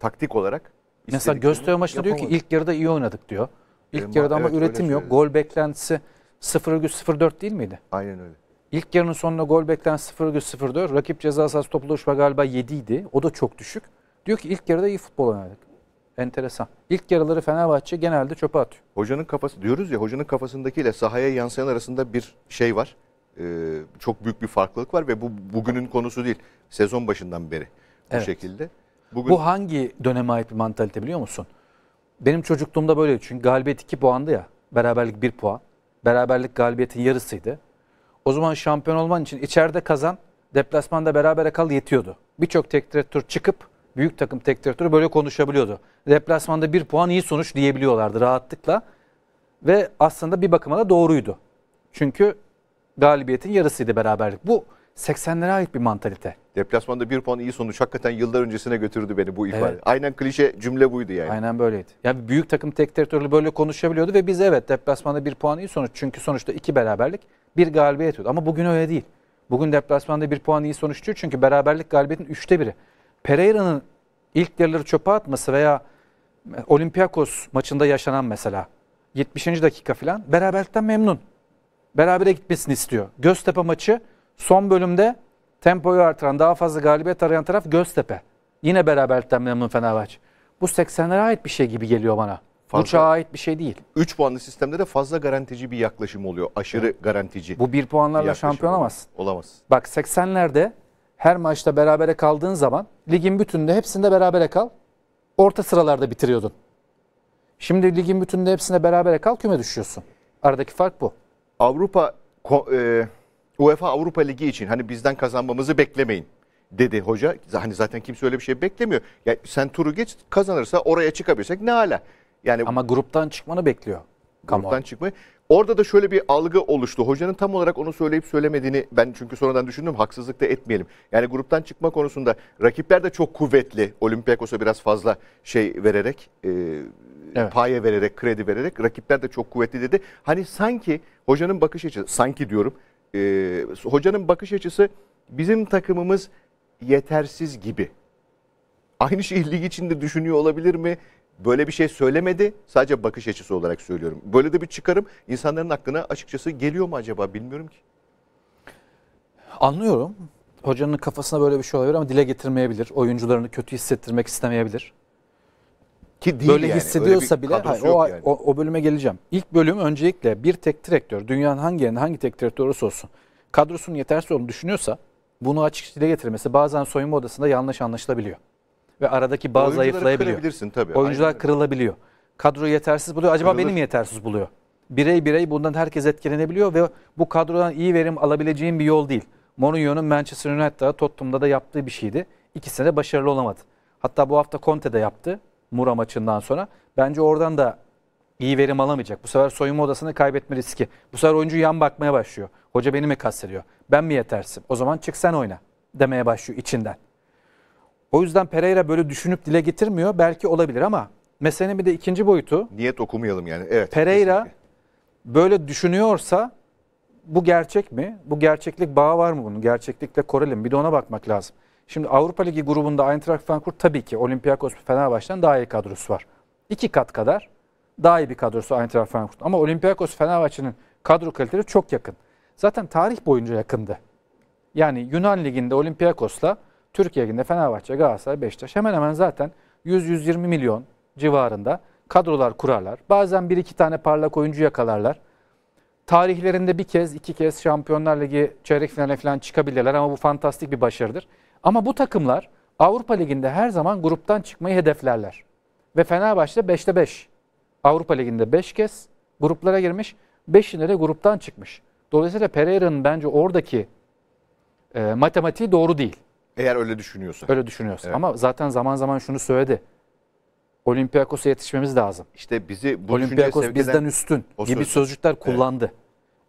Taktik olarak. Mesela Göztepe maçta diyor ki ilk yarıda iyi oynadık diyor. İlk e, yarıda ama evet, üretim yok. Gol beklentisi 0,04 değil miydi? Aynen öyle. İlk yarının sonunda gol beklentisi 0,04. Rakip ceza sahası toplu galiba 7 idi. O da çok düşük. Diyor ki ilk yarıda iyi futbol oynadık. Enteresan. İlk yarıları Fenerbahçe genelde çöpe atıyor. Hocanın kafası diyoruz ya hocanın kafasındakiyle sahaya yansıyan arasında bir şey var. Ee, çok büyük bir farklılık var ve bu bugünün konusu değil. Sezon başından beri bu evet. şekilde. Bugün... Bu hangi döneme ait bir mantalite biliyor musun? Benim çocukluğumda böyleydi çünkü galibiyet 2 puandı ya. Beraberlik 1 puan. Beraberlik galibiyetin yarısıydı. O zaman şampiyon olman için içeride kazan, deplasmanda berabere kal yetiyordu. Birçok tekrar tur çıkıp büyük takım tek direktörü böyle konuşabiliyordu. Deplasmanda bir puan iyi sonuç diyebiliyorlardı rahatlıkla. Ve aslında bir bakıma da doğruydu. Çünkü galibiyetin yarısıydı beraberlik. Bu 80'lere ait bir mantalite. Deplasmanda bir puan iyi sonuç hakikaten yıllar öncesine götürdü beni bu ifade. Evet. Aynen klişe cümle buydu yani. Aynen böyleydi. Yani büyük takım tek teritörlü böyle konuşabiliyordu ve biz evet deplasmanda bir puan iyi sonuç. Çünkü sonuçta iki beraberlik bir galibiyet oldu. Ama bugün öyle değil. Bugün deplasmanda bir puan iyi sonuç diyor çünkü beraberlik galibiyetin üçte biri. Pereira'nın ilk yerleri çöpe atması veya Olympiakos maçında yaşanan mesela 70. dakika falan beraberlikten memnun. Berabere gitmesini istiyor. Göztepe maçı son bölümde tempoyu artıran, daha fazla galibiyet arayan taraf Göztepe. Yine beraberlikten memnun Fenerbahçe. Bu 80'lere ait bir şey gibi geliyor bana. Fazla, Bu çağa ait bir şey değil. 3 puanlı sistemde de fazla garantici bir yaklaşım oluyor. Aşırı evet. garantici. Bu 1 puanlarla şampiyon olamaz. Olamaz. Bak 80'lerde her maçta berabere kaldığın zaman ligin bütününde hepsinde berabere kal. Orta sıralarda bitiriyordun. Şimdi ligin bütününde hepsinde berabere kal küme düşüyorsun. Aradaki fark bu. Avrupa e, UEFA Avrupa Ligi için hani bizden kazanmamızı beklemeyin dedi hoca. Hani zaten kimse öyle bir şey beklemiyor. Ya sen turu geç kazanırsa oraya çıkabilirsek ne hala. Yani Ama gruptan çıkmanı bekliyor. Gruptan çıkmayı. Orada da şöyle bir algı oluştu. Hocanın tam olarak onu söyleyip söylemediğini ben çünkü sonradan düşündüm. Haksızlık da etmeyelim. Yani gruptan çıkma konusunda rakipler de çok kuvvetli. Olympiakos'a biraz fazla şey vererek, e, evet. paye vererek, kredi vererek rakipler de çok kuvvetli dedi. Hani sanki hocanın bakış açısı, sanki diyorum. E, hocanın bakış açısı bizim takımımız yetersiz gibi. Aynı şeyi lig içinde düşünüyor olabilir mi? böyle bir şey söylemedi. Sadece bakış açısı olarak söylüyorum. Böyle de bir çıkarım insanların aklına açıkçası geliyor mu acaba bilmiyorum ki. Anlıyorum. Hocanın kafasına böyle bir şey olabilir ama dile getirmeyebilir. Oyuncularını kötü hissettirmek istemeyebilir. Ki değil böyle yani. hissediyorsa bile hayır, o, yani. o, o bölüme geleceğim. İlk bölüm öncelikle bir tek direktör dünyanın hangi yerinde hangi tek direktör olursa olsun kadrosunun yetersiz olduğunu düşünüyorsa bunu açık dile getirmesi bazen soyunma odasında yanlış anlaşılabiliyor ve aradaki bağ Oyuncuları zayıflayabiliyor. kırabilirsin tabii. Oyuncular Aynen. kırılabiliyor. Kadro yetersiz buluyor. Acaba Kırılır. beni mi yetersiz buluyor? Birey birey bundan herkes etkilenebiliyor ve bu kadrodan iyi verim alabileceğin bir yol değil. Mourinho'nun Manchester United'da Tottenham'da da yaptığı bir şeydi. İkisine de başarılı olamadı. Hatta bu hafta Conte de yaptı Mura maçından sonra. Bence oradan da iyi verim alamayacak. Bu sefer soyunma odasını kaybetme riski. Bu sefer oyuncu yan bakmaya başlıyor. Hoca beni mi kastediyor? Ben mi yetersim? O zaman çık sen oyna demeye başlıyor içinden. O yüzden Pereira böyle düşünüp dile getirmiyor. Belki olabilir ama meselenin bir de ikinci boyutu. Niyet okumayalım yani. Evet. Pereira kesinlikle. böyle düşünüyorsa bu gerçek mi? Bu gerçeklik bağı var mı bunun? Gerçeklikle koreli mi? Bir de ona bakmak lazım. Şimdi Avrupa Ligi grubunda Eintracht Frankfurt tabii ki Olympiakos Fenerbahçe'den daha iyi kadrosu var. İki kat kadar daha iyi bir kadrosu Eintracht Frankfurt. Ama Olympiakos Fenerbahçe'nin kadro kaliteleri çok yakın. Zaten tarih boyunca yakındı. Yani Yunan Ligi'nde Olympiakos'la Türkiye Ligi'nde Fenerbahçe, Galatasaray, Beşiktaş hemen hemen zaten 100-120 milyon civarında kadrolar kurarlar. Bazen bir iki tane parlak oyuncu yakalarlar. Tarihlerinde bir kez, iki kez Şampiyonlar Ligi çeyrek finale falan çıkabilirler ama bu fantastik bir başarıdır. Ama bu takımlar Avrupa Ligi'nde her zaman gruptan çıkmayı hedeflerler. Ve Fenerbahçe 5'te 5. Avrupa Ligi'nde 5 kez gruplara girmiş, 5'inde de gruptan çıkmış. Dolayısıyla Pereira'nın bence oradaki e, matematiği doğru değil. Eğer öyle düşünüyorsa. Öyle düşünüyorsa. Evet. Ama zaten zaman zaman şunu söyledi. Olympiakos'a yetişmemiz lazım. İşte bizi bu Olympiakos bizden üstün gibi sözcük. sözcükler kullandı. Evet.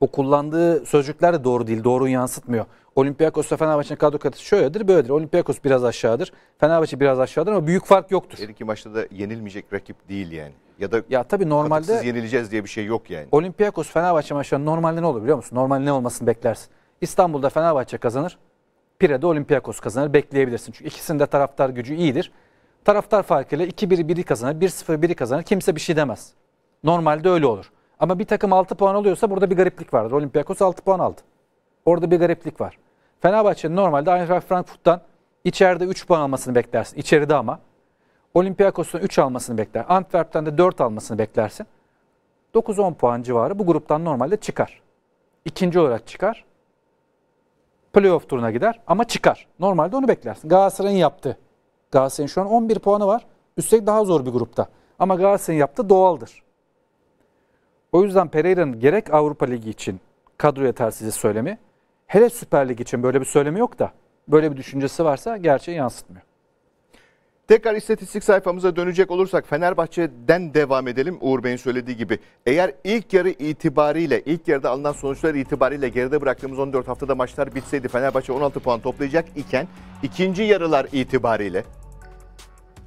O kullandığı sözcükler de doğru değil, doğru yansıtmıyor. Olympiakos'ta Fenerbahçe'nin kadro katısı şöyledir, böyledir. Olympiakos biraz aşağıdır, Fenerbahçe biraz aşağıdır ama büyük fark yoktur. Her iki maçta da yenilmeyecek rakip değil yani. Ya da ya tabii normalde yenileceğiz diye bir şey yok yani. Olympiakos Fenerbahçe maçlarında normalde ne olur biliyor musun? Normalde ne olmasını beklersin. İstanbul'da Fenerbahçe kazanır, Pire'de Olympiakos kazanır bekleyebilirsin. Çünkü ikisinde taraftar gücü iyidir. Taraftar farkıyla 2-1-1'i kazanır, 1-0-1'i kazanır. Kimse bir şey demez. Normalde öyle olur. Ama bir takım 6 puan alıyorsa burada bir gariplik vardır. Olympiakos 6 puan aldı. Orada bir gariplik var. Fenerbahçe'nin normalde Eintracht Frankfurt'tan içeride 3 puan almasını beklersin. İçeride ama. Olympiakos'un 3 almasını bekler. Antwerp'ten de 4 almasını beklersin. 9-10 puan civarı bu gruptan normalde çıkar. İkinci olarak çıkar playoff turuna gider ama çıkar. Normalde onu beklersin. Galatasaray'ın yaptı. Galatasaray'ın şu an 11 puanı var. Üstelik daha zor bir grupta. Ama Galatasaray'ın yaptı. doğaldır. O yüzden Pereira'nın gerek Avrupa Ligi için kadro yetersizi söylemi, hele Süper Lig için böyle bir söylemi yok da böyle bir düşüncesi varsa gerçeği yansıtmıyor. Tekrar istatistik sayfamıza dönecek olursak Fenerbahçe'den devam edelim Uğur Bey'in söylediği gibi. Eğer ilk yarı itibariyle, ilk yarıda alınan sonuçlar itibariyle geride bıraktığımız 14 haftada maçlar bitseydi Fenerbahçe 16 puan toplayacak iken ikinci yarılar itibariyle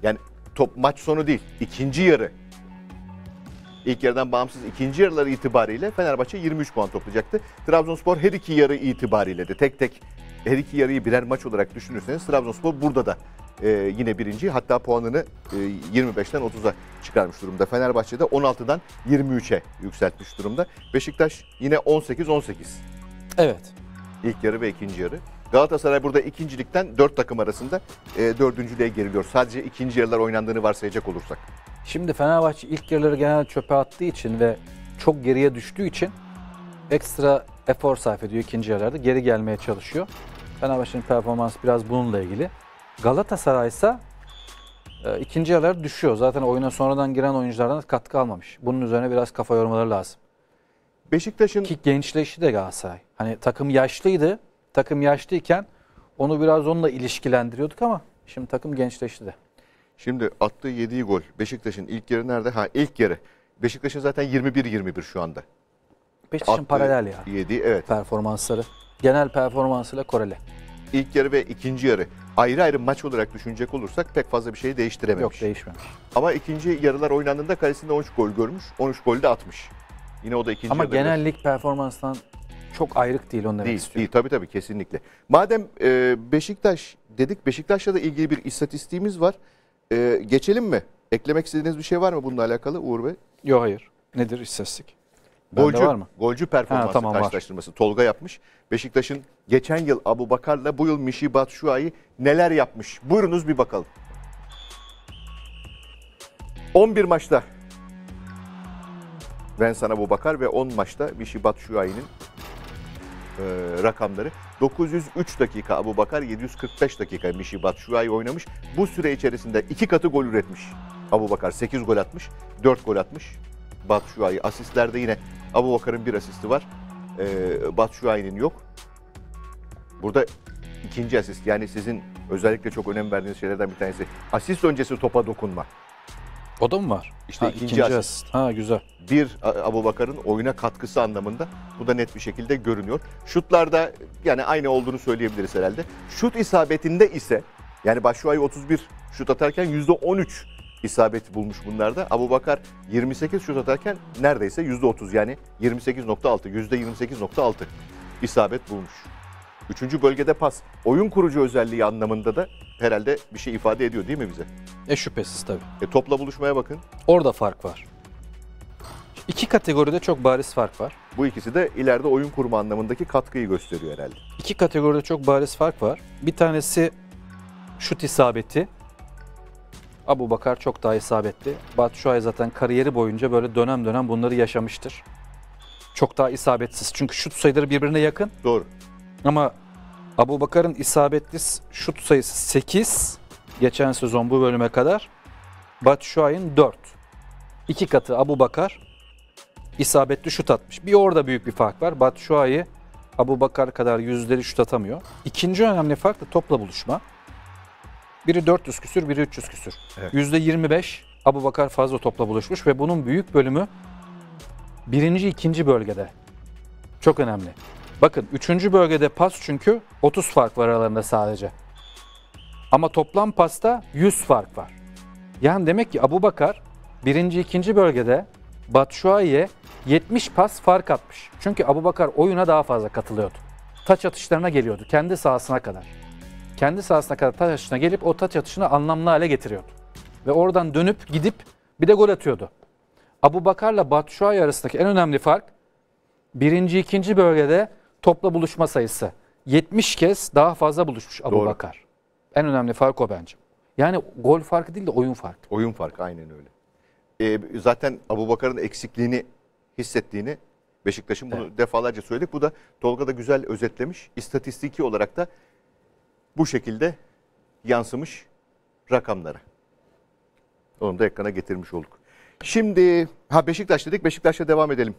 yani top maç sonu değil, ikinci yarı ilk yarıdan bağımsız ikinci yarılar itibariyle Fenerbahçe 23 puan toplayacaktı. Trabzonspor her iki yarı itibariyle de tek tek her iki yarıyı birer maç olarak düşünürseniz Trabzonspor burada da e, yine birinci. Hatta puanını e, 25'ten 30'a çıkarmış durumda. Fenerbahçe'de 16'dan 23'e yükseltmiş durumda. Beşiktaş yine 18-18. Evet. İlk yarı ve ikinci yarı. Galatasaray burada ikincilikten dört takım arasında e, dördüncülüğe geriliyor. Sadece ikinci yarılar oynandığını varsayacak olursak. Şimdi Fenerbahçe ilk yarıları genel çöpe attığı için ve çok geriye düştüğü için ekstra efor sarf ediyor ikinci yarılarda. Geri gelmeye çalışıyor. Fenerbahçe'nin performansı biraz bununla ilgili. Galatasaray ise e, ikinci yarılar düşüyor. Zaten oyuna sonradan giren oyunculardan katkı almamış. Bunun üzerine biraz kafa yormaları lazım. Beşiktaş'ın... Ki gençleşti de Galatasaray. Hani takım yaşlıydı. Takım yaşlıyken onu biraz onunla ilişkilendiriyorduk ama şimdi takım gençleşti de. Şimdi attığı yediği gol Beşiktaş'ın ilk yeri nerede? Ha ilk yarı. Beşiktaş'ın zaten 21-21 şu anda. Beşiktaş'ın paralel ya. 7 evet. Performansları. Genel performansıyla korele ilk yarı ve ikinci yarı ayrı ayrı maç olarak düşünecek olursak pek fazla bir şey değiştirememiş. Yok değişmemiş. Ama ikinci yarılar oynandığında kalesinde 13 gol görmüş. 13 gol de atmış. Yine o da ikinci Ama genellik performanstan çok ayrık değil onu demek değil, istiyorum. Değil tabii tabii kesinlikle. Madem e, Beşiktaş dedik Beşiktaş'la da ilgili bir istatistiğimiz var. E, geçelim mi? Eklemek istediğiniz bir şey var mı bununla alakalı Uğur Bey? Yok hayır. Nedir istatistik? golcü, var mı? Golcü performansı ha, tamam, karşılaştırması var. Tolga yapmış. Beşiktaş'ın geçen yıl Abu Bakar'la bu yıl Mişi Batshuayi neler yapmış? Buyurunuz bir bakalım. 11 maçta ben sana bu bakar ve 10 maçta Mişi Batshuayi'nin e, rakamları. 903 dakika Abu Bakar, 745 dakika Mişi Batshuayi oynamış. Bu süre içerisinde iki katı gol üretmiş. Abu Bakar 8 gol atmış, 4 gol atmış. Batshuayi. Asistlerde yine Abu Bakar'ın bir asisti var. E, Batshuayi'nin yok. Burada ikinci asist yani sizin özellikle çok önem verdiğiniz şeylerden bir tanesi. Asist öncesi topa dokunma. O da mı var? İşte ha, ikinci, ikinci asist. asist. Ha güzel. Bir Abu Bakar'ın oyuna katkısı anlamında bu da net bir şekilde görünüyor. Şutlarda yani aynı olduğunu söyleyebiliriz herhalde. Şut isabetinde ise yani Başuay 31 şut atarken %13 isabet bulmuş bunlarda. Abu Bakar 28 şut atarken neredeyse %30 yani 28.6 %28.6 isabet bulmuş. Üçüncü bölgede pas. Oyun kurucu özelliği anlamında da herhalde bir şey ifade ediyor değil mi bize? E şüphesiz tabii. E, topla buluşmaya bakın. Orada fark var. İki kategoride çok bariz fark var. Bu ikisi de ileride oyun kurma anlamındaki katkıyı gösteriyor herhalde. İki kategoride çok bariz fark var. Bir tanesi şut isabeti, Abu Bakar çok daha isabetli. Batu Şuay zaten kariyeri boyunca böyle dönem dönem bunları yaşamıştır. Çok daha isabetsiz. Çünkü şut sayıları birbirine yakın. Doğru. Ama Abu Bakar'ın isabetli şut sayısı 8 geçen sezon bu bölüme kadar. Batu Şuay'ın 4. İki katı Abu Bakar isabetli şut atmış. Bir orada büyük bir fark var. Batu Şuay'ı Abu Bakar kadar yüzleri şut atamıyor. İkinci önemli fark da topla buluşma. Biri 400 küsür, biri 300 küsür. Evet. %25 Abu Bakar fazla topla buluşmuş ve bunun büyük bölümü birinci, ikinci bölgede. Çok önemli. Bakın üçüncü bölgede pas çünkü 30 fark var aralarında sadece. Ama toplam pasta 100 fark var. Yani demek ki Abu Bakar birinci, ikinci bölgede Batshuayi'ye 70 pas fark atmış. Çünkü Abu Bakar oyuna daha fazla katılıyordu. Taç atışlarına geliyordu kendi sahasına kadar kendi sahasına kadar taç atışına gelip o taç atışını anlamlı hale getiriyordu. Ve oradan dönüp gidip bir de gol atıyordu. Abu Bakar'la Batshuayi arasındaki en önemli fark birinci ikinci bölgede topla buluşma sayısı. 70 kez daha fazla buluşmuş Abu Doğru. Bakar. En önemli fark o bence. Yani gol farkı değil de oyun farkı. Oyun farkı aynen öyle. Ee, zaten Abu Bakar'ın eksikliğini hissettiğini Beşiktaş'ın bunu evet. defalarca söyledik. Bu da Tolga da güzel özetlemiş. İstatistiki olarak da bu şekilde yansımış rakamlara. Onu da ekrana getirmiş olduk. Şimdi ha Beşiktaş dedik Beşiktaş'la devam edelim.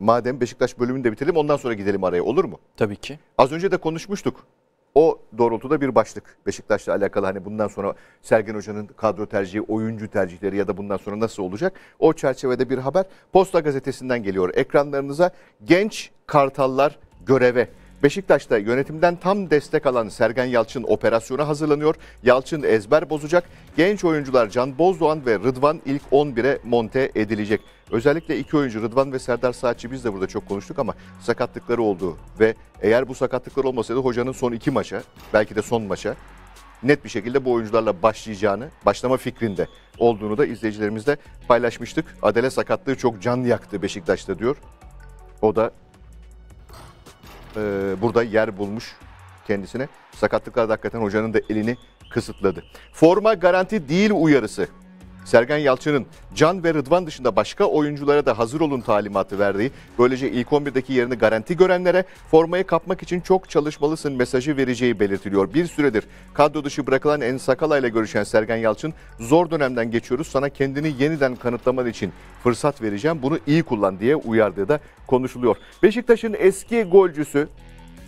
Madem Beşiktaş bölümünü de bitirelim ondan sonra gidelim araya olur mu? Tabii ki. Az önce de konuşmuştuk. O doğrultuda bir başlık Beşiktaş'la alakalı hani bundan sonra Sergen Hoca'nın kadro tercihi, oyuncu tercihleri ya da bundan sonra nasıl olacak? O çerçevede bir haber Posta Gazetesi'nden geliyor ekranlarınıza. Genç Kartallar göreve. Beşiktaş'ta yönetimden tam destek alan Sergen Yalçın operasyona hazırlanıyor. Yalçın ezber bozacak. Genç oyuncular Can Bozdoğan ve Rıdvan ilk 11'e monte edilecek. Özellikle iki oyuncu Rıdvan ve Serdar Saatçi biz de burada çok konuştuk ama sakatlıkları oldu ve eğer bu sakatlıklar olmasaydı hocanın son iki maça belki de son maça net bir şekilde bu oyuncularla başlayacağını, başlama fikrinde olduğunu da izleyicilerimizle paylaşmıştık. Adele sakatlığı çok can yaktı Beşiktaş'ta diyor. O da e, burada yer bulmuş kendisine. Sakatlıklar da hakikaten hocanın da elini kısıtladı. Forma garanti değil uyarısı Sergen Yalçın'ın Can ve Rıdvan dışında başka oyunculara da hazır olun talimatı verdiği, böylece ilk 11'deki yerini garanti görenlere formayı kapmak için çok çalışmalısın mesajı vereceği belirtiliyor. Bir süredir kadro dışı bırakılan En Sakala ile görüşen Sergen Yalçın, zor dönemden geçiyoruz sana kendini yeniden kanıtlaman için fırsat vereceğim bunu iyi kullan diye uyardığı da konuşuluyor. Beşiktaş'ın eski golcüsü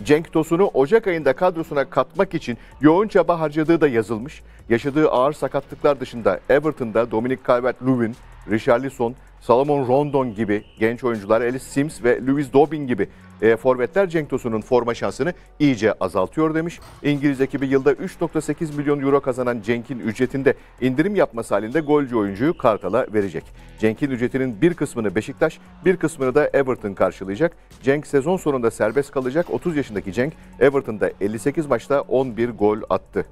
Cenk Tosun'u Ocak ayında kadrosuna katmak için yoğun çaba harcadığı da yazılmış yaşadığı ağır sakatlıklar dışında Everton'da Dominic Calvert-Lewin, Richarlison, Salomon Rondon gibi genç oyuncular, Ellis Sims ve Lewis Dobin gibi e, forvetler Cenk Tosun'un forma şansını iyice azaltıyor demiş. İngiliz ekibi yılda 3.8 milyon euro kazanan Cenk'in ücretinde indirim yapması halinde golcü oyuncuyu Kartal'a verecek. Cenk'in ücretinin bir kısmını Beşiktaş, bir kısmını da Everton karşılayacak. Cenk sezon sonunda serbest kalacak. 30 yaşındaki Cenk Everton'da 58 maçta 11 gol attı.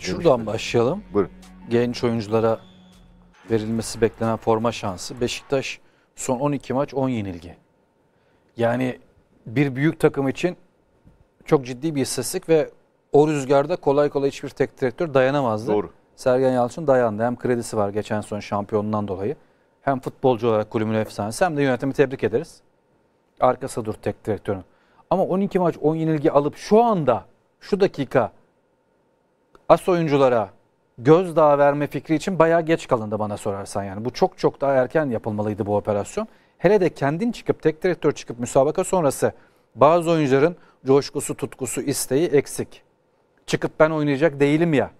Şuradan başlayalım. Buyurun. Genç oyunculara verilmesi beklenen forma şansı. Beşiktaş son 12 maç 10 yenilgi. Yani bir büyük takım için çok ciddi bir istatistik ve o rüzgarda kolay kolay hiçbir tek direktör dayanamazdı. Doğru. Sergen Yalçın dayandı. Hem kredisi var geçen son şampiyonundan dolayı. Hem futbolcu olarak kulübün efsanesi hem de yönetimi tebrik ederiz. Arkası dur tek direktörün. Ama 12 maç 10 yenilgi alıp şu anda şu dakika as oyunculara göz daha verme fikri için bayağı geç kalındı bana sorarsan yani. Bu çok çok daha erken yapılmalıydı bu operasyon. Hele de kendin çıkıp tek direktör çıkıp müsabaka sonrası bazı oyuncuların coşkusu, tutkusu, isteği eksik. Çıkıp ben oynayacak değilim ya.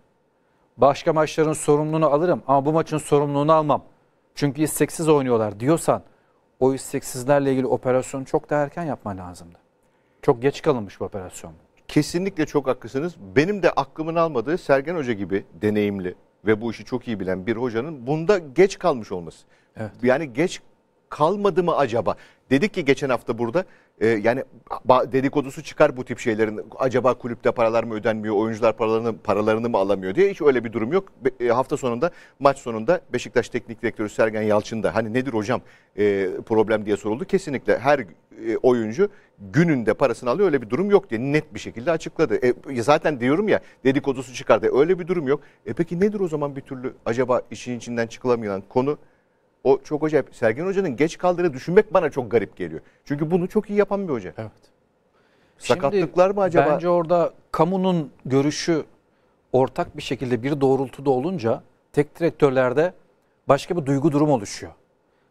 Başka maçların sorumluluğunu alırım ama bu maçın sorumluluğunu almam. Çünkü isteksiz oynuyorlar diyorsan o isteksizlerle ilgili operasyonu çok daha erken yapman lazımdı. Çok geç kalınmış bu operasyon. Kesinlikle çok haklısınız. Benim de aklımın almadığı Sergen Hoca gibi deneyimli ve bu işi çok iyi bilen bir hocanın bunda geç kalmış olması. Evet. Yani geç kalmadı mı acaba? Dedik ki geçen hafta burada ee, yani dedikodusu çıkar bu tip şeylerin. Acaba kulüpte paralar mı ödenmiyor, oyuncular paralarını paralarını mı alamıyor diye hiç öyle bir durum yok. E, hafta sonunda maç sonunda Beşiktaş Teknik Direktörü Sergen Yalçın da hani nedir hocam e, problem diye soruldu. Kesinlikle her e, oyuncu gününde parasını alıyor öyle bir durum yok diye net bir şekilde açıkladı. E, zaten diyorum ya dedikodusu çıkardı e, öyle bir durum yok. E peki nedir o zaman bir türlü acaba işin içinden çıkılamayan konu? O çok acayip. Sergen Hoca'nın geç kaldığını düşünmek bana çok garip geliyor. Çünkü bunu çok iyi yapan bir hoca. Evet. Sakatlıklar Şimdi, mı acaba? Bence orada kamunun görüşü ortak bir şekilde bir doğrultuda olunca tek direktörlerde başka bir duygu durum oluşuyor.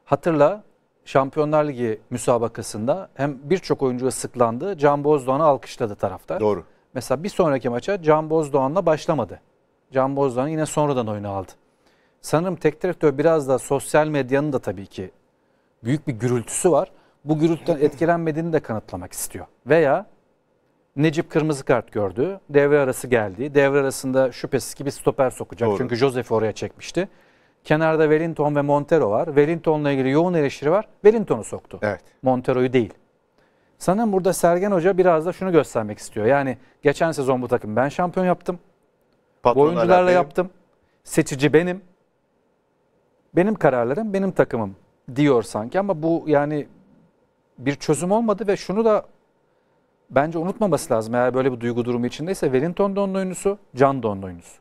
Hatırla Şampiyonlar Ligi müsabakasında hem birçok oyuncu sıklandı. Can Bozdoğan'ı alkışladı taraftar. Doğru. Mesela bir sonraki maça Can Bozdoğan'la başlamadı. Can Bozdoğan yine sonradan oyunu aldı sanırım tek direktör biraz da sosyal medyanın da tabii ki büyük bir gürültüsü var. Bu gürültüden etkilenmediğini de kanıtlamak istiyor. Veya Necip kırmızı kart gördü. Devre arası geldi. Devre arasında şüphesiz ki bir stoper sokacak. Doğru. Çünkü Josef'i oraya çekmişti. Kenarda Wellington ve Montero var. Wellington'la ilgili yoğun eleştiri var. Wellington'u soktu. Evet. Montero'yu değil. Sanırım burada Sergen Hoca biraz da şunu göstermek istiyor. Yani geçen sezon bu takım ben şampiyon yaptım. Patron bu oyuncularla yaptım. Seçici benim benim kararlarım, benim takımım diyor sanki ama bu yani bir çözüm olmadı ve şunu da bence unutmaması lazım. Eğer böyle bir duygu durumu içindeyse Wellington da oyuncusu, Can da oyuncusu.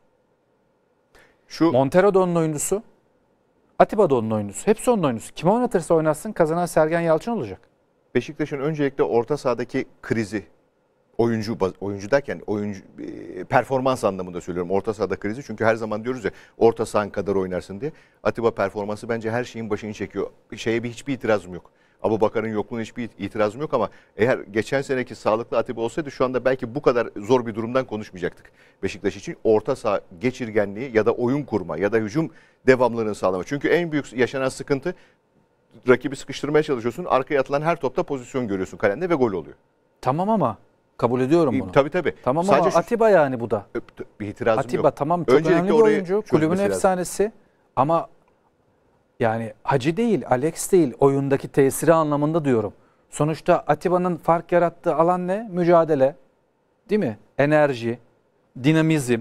Şu... Montero da oyuncusu, Atiba da oyuncusu. Hepsi onun oyuncusu. Kimi oynatırsa oynatsın kazanan Sergen Yalçın olacak. Beşiktaş'ın öncelikle orta sahadaki krizi oyuncu oyuncu derken oyuncu e, performans anlamında söylüyorum orta sahada krizi çünkü her zaman diyoruz ya orta sahan kadar oynarsın diye. Atiba performansı bence her şeyin başını çekiyor. Şeye bir hiçbir itirazım yok. Abu Bakar'ın yokluğuna hiçbir itirazım yok ama eğer geçen seneki sağlıklı Atiba olsaydı şu anda belki bu kadar zor bir durumdan konuşmayacaktık. Beşiktaş için orta saha geçirgenliği ya da oyun kurma ya da hücum devamlılığını sağlama. Çünkü en büyük yaşanan sıkıntı rakibi sıkıştırmaya çalışıyorsun. Arkaya atılan her topta pozisyon görüyorsun kalende ve gol oluyor. Tamam ama Kabul ediyorum bunu. Tabii tabii. Tamam Sadece ama şu... Atiba yani bu da. Bir itirazım Atiba, yok. Atiba tamam çok Öncelikle önemli bir oyuncu. Kulübün lazım. efsanesi ama yani Hacı değil, Alex değil oyundaki tesiri anlamında diyorum. Sonuçta Atiba'nın fark yarattığı alan ne? Mücadele, değil mi? Enerji, dinamizm,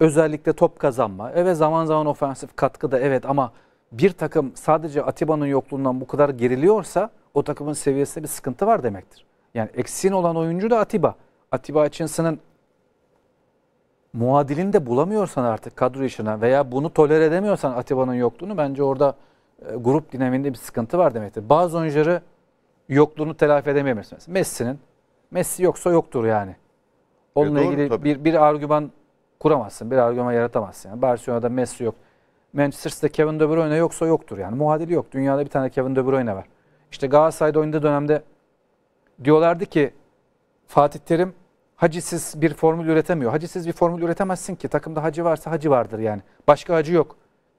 özellikle top kazanma. Evet zaman zaman ofensif katkıda evet ama bir takım sadece Atiba'nın yokluğundan bu kadar geriliyorsa o takımın seviyesinde bir sıkıntı var demektir. Yani eksin olan oyuncu da Atiba. Atiba Hutchinson'ın muadilini de bulamıyorsan artık kadro işine veya bunu tolere edemiyorsan Atiba'nın yokluğunu bence orada e, grup dinaminde bir sıkıntı var demektir. Bazı oyuncuları yokluğunu telafi edemiyorsun. Messi'nin Messi yoksa yoktur yani. Onunla e doğru, ilgili tabii. bir bir argüman kuramazsın. Bir argüman yaratamazsın. Yani Barcelona'da Messi yok. Manchester City'de Kevin De Bruyne yoksa yoktur yani. Muadili yok. Dünyada bir tane Kevin De Bruyne var. İşte Galatasaray'da oynadığı dönemde diyorlardı ki Fatih Terim hacisiz bir formül üretemiyor. Hacisiz bir formül üretemezsin ki. Takımda hacı varsa hacı vardır yani. Başka hacı yok.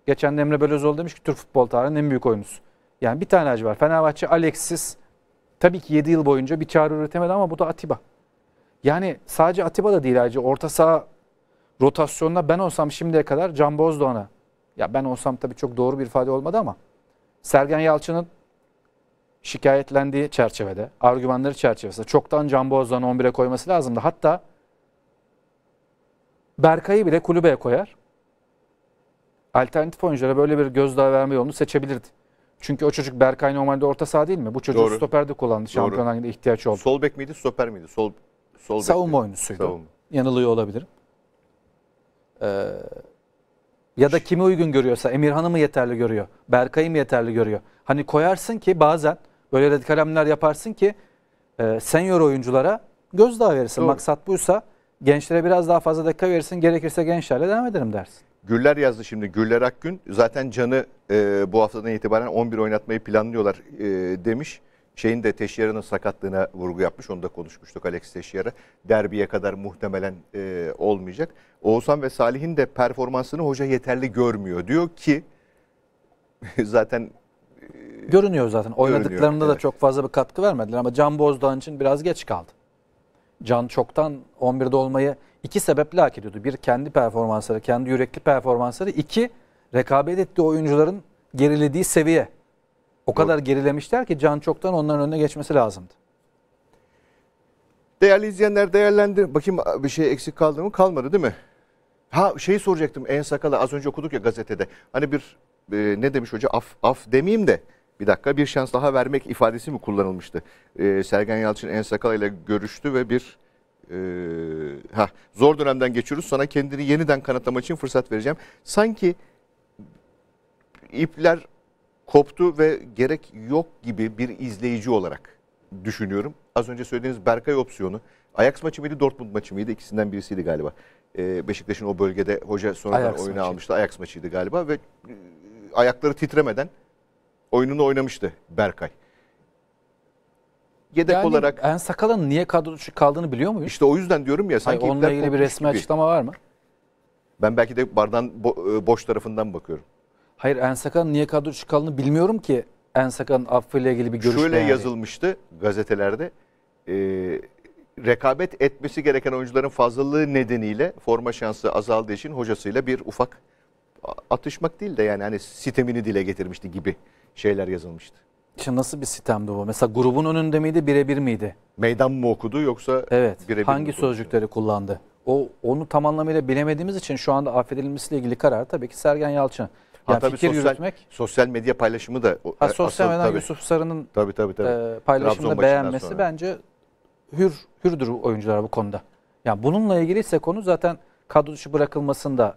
Geçen de Emre Belözoğlu demiş ki Türk futbol tarihinin en büyük oyuncusu. Yani bir tane hacı var. Fenerbahçe Alexis tabii ki 7 yıl boyunca bir çare üretemedi ama bu da Atiba. Yani sadece Atiba da değil hacı. Orta saha rotasyonuna ben olsam şimdiye kadar Can Bozdoğan'a. Ya ben olsam tabii çok doğru bir ifade olmadı ama Sergen Yalçın'ın şikayetlendiği çerçevede, argümanları çerçevesinde çoktan Can Bozdoğan'ı 11'e koyması lazımdı. Hatta Berkay'ı bile kulübeye koyar. Alternatif oyunculara böyle bir gözdağı verme yolunu seçebilirdi. Çünkü o çocuk Berkay normalde orta saha değil mi? Bu çocuk Doğru. stoperde kullandı. Şampiyonlar Ligi'nde ihtiyaç oldu. Sol bek miydi, stoper miydi? Sol, sol Savunma bek oyuncusuydu. Savunma. Yanılıyor olabilirim. Ee, ya da kimi uygun görüyorsa Emirhan'ı mı yeterli görüyor? Berkay'ı mı yeterli görüyor? Hani koyarsın ki bazen Böyle radikal hamleler yaparsın ki e, senior oyunculara gözdağı verirsin. Doğru. Maksat buysa gençlere biraz daha fazla dakika verirsin. Gerekirse gençlerle devam ederim dersin. Güller yazdı şimdi. Güller Akgün zaten Can'ı e, bu haftadan itibaren 11 oynatmayı planlıyorlar e, demiş. Şeyin de Teşyera'nın sakatlığına vurgu yapmış. Onu da konuşmuştuk Alex Teşyera. Derbiye kadar muhtemelen e, olmayacak. Oğuzhan ve Salih'in de performansını hoca yeterli görmüyor. Diyor ki zaten görünüyor zaten. Oynadıklarında görünüyor, evet. da çok fazla bir katkı vermediler ama Can Bozdoğan için biraz geç kaldı. Can çoktan 11'de olmayı iki sebeple hak ediyordu. Bir kendi performansları, kendi yürekli performansları. İki rekabet ettiği oyuncuların gerilediği seviye. O Doğru. kadar gerilemişler ki Can çoktan onların önüne geçmesi lazımdı. Değerli izleyenler değerlendir. Bakayım bir şey eksik kaldı mı? Kalmadı değil mi? Ha şeyi soracaktım en sakala az önce okuduk ya gazetede. Hani bir e, ne demiş hoca af, af demeyeyim de bir dakika bir şans daha vermek ifadesi mi kullanılmıştı? E, Sergen Yalçın En Sakal ile görüştü ve bir e, ha zor dönemden geçiyoruz. Sana kendini yeniden kanıtlamak için fırsat vereceğim. Sanki ipler koptu ve gerek yok gibi bir izleyici olarak düşünüyorum. Az önce söylediğiniz Berkay opsiyonu. Ajax maçı mıydı, Dortmund maçı mıydı? İkisinden birisiydi galiba. Ee, Beşiktaş'ın o bölgede hoca sonradan Ajax oyunu maçıydı. almıştı. Ajax maçıydı galiba ve e, ayakları titremeden oyununu oynamıştı Berkay. Yedek yani olarak En Sakal'ın niye kadro dışı kaldığını biliyor muyuz? İşte o yüzden diyorum ya sanki Hayır, onunla ilgili bir resmi gibi. açıklama var mı? Ben belki de bardan bo- e, boş tarafından bakıyorum. Hayır En Sakal'ın niye kadro dışı kaldığını bilmiyorum ki En Sakal'ın affıyla ilgili bir görüşme. Şöyle yani. yazılmıştı gazetelerde. e, rekabet etmesi gereken oyuncuların fazlalığı nedeniyle forma şansı azaldığı için hocasıyla bir ufak atışmak değil de yani hani sitemini dile getirmişti gibi şeyler yazılmıştı. Şimdi nasıl bir sistemdi bu? Mesela grubun önünde miydi, birebir miydi? Meydan mı okudu yoksa evet. birebir Hangi mi sözcükleri kullandı? O onu tam anlamıyla bilemediğimiz için şu anda affedilmesiyle ilgili karar tabii ki Sergen Yalçın. Yani ha, tabii fikir sosyal, yürütmek. Sosyal medya paylaşımı da. Ha, sosyal medya Yusuf Sarı'nın tabii, tabii, tabii. E, paylaşımını beğenmesi sonra. bence hür hürdür oyuncular bu konuda. Yani bununla ilgili ise konu zaten kadro dışı bırakılmasını da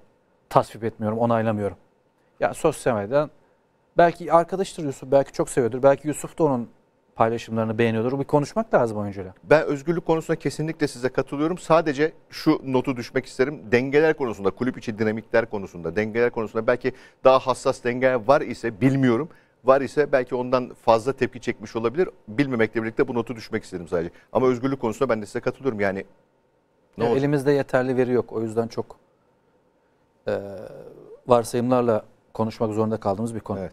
tasvip etmiyorum, onaylamıyorum. Ya yani sosyal medyadan Belki arkadaştır Yusuf, belki çok seviyordur. Belki Yusuf da onun paylaşımlarını beğeniyordur. Bir konuşmak lazım oyuncuyla. Ben özgürlük konusunda kesinlikle size katılıyorum. Sadece şu notu düşmek isterim. Dengeler konusunda, kulüp içi dinamikler konusunda, dengeler konusunda belki daha hassas dengeler var ise bilmiyorum. Var ise belki ondan fazla tepki çekmiş olabilir. Bilmemekle birlikte bu notu düşmek isterim sadece. Ama özgürlük konusunda ben de size katılıyorum. Yani ne ya elimizde yeterli veri yok. O yüzden çok e, varsayımlarla konuşmak zorunda kaldığımız bir konu. Evet.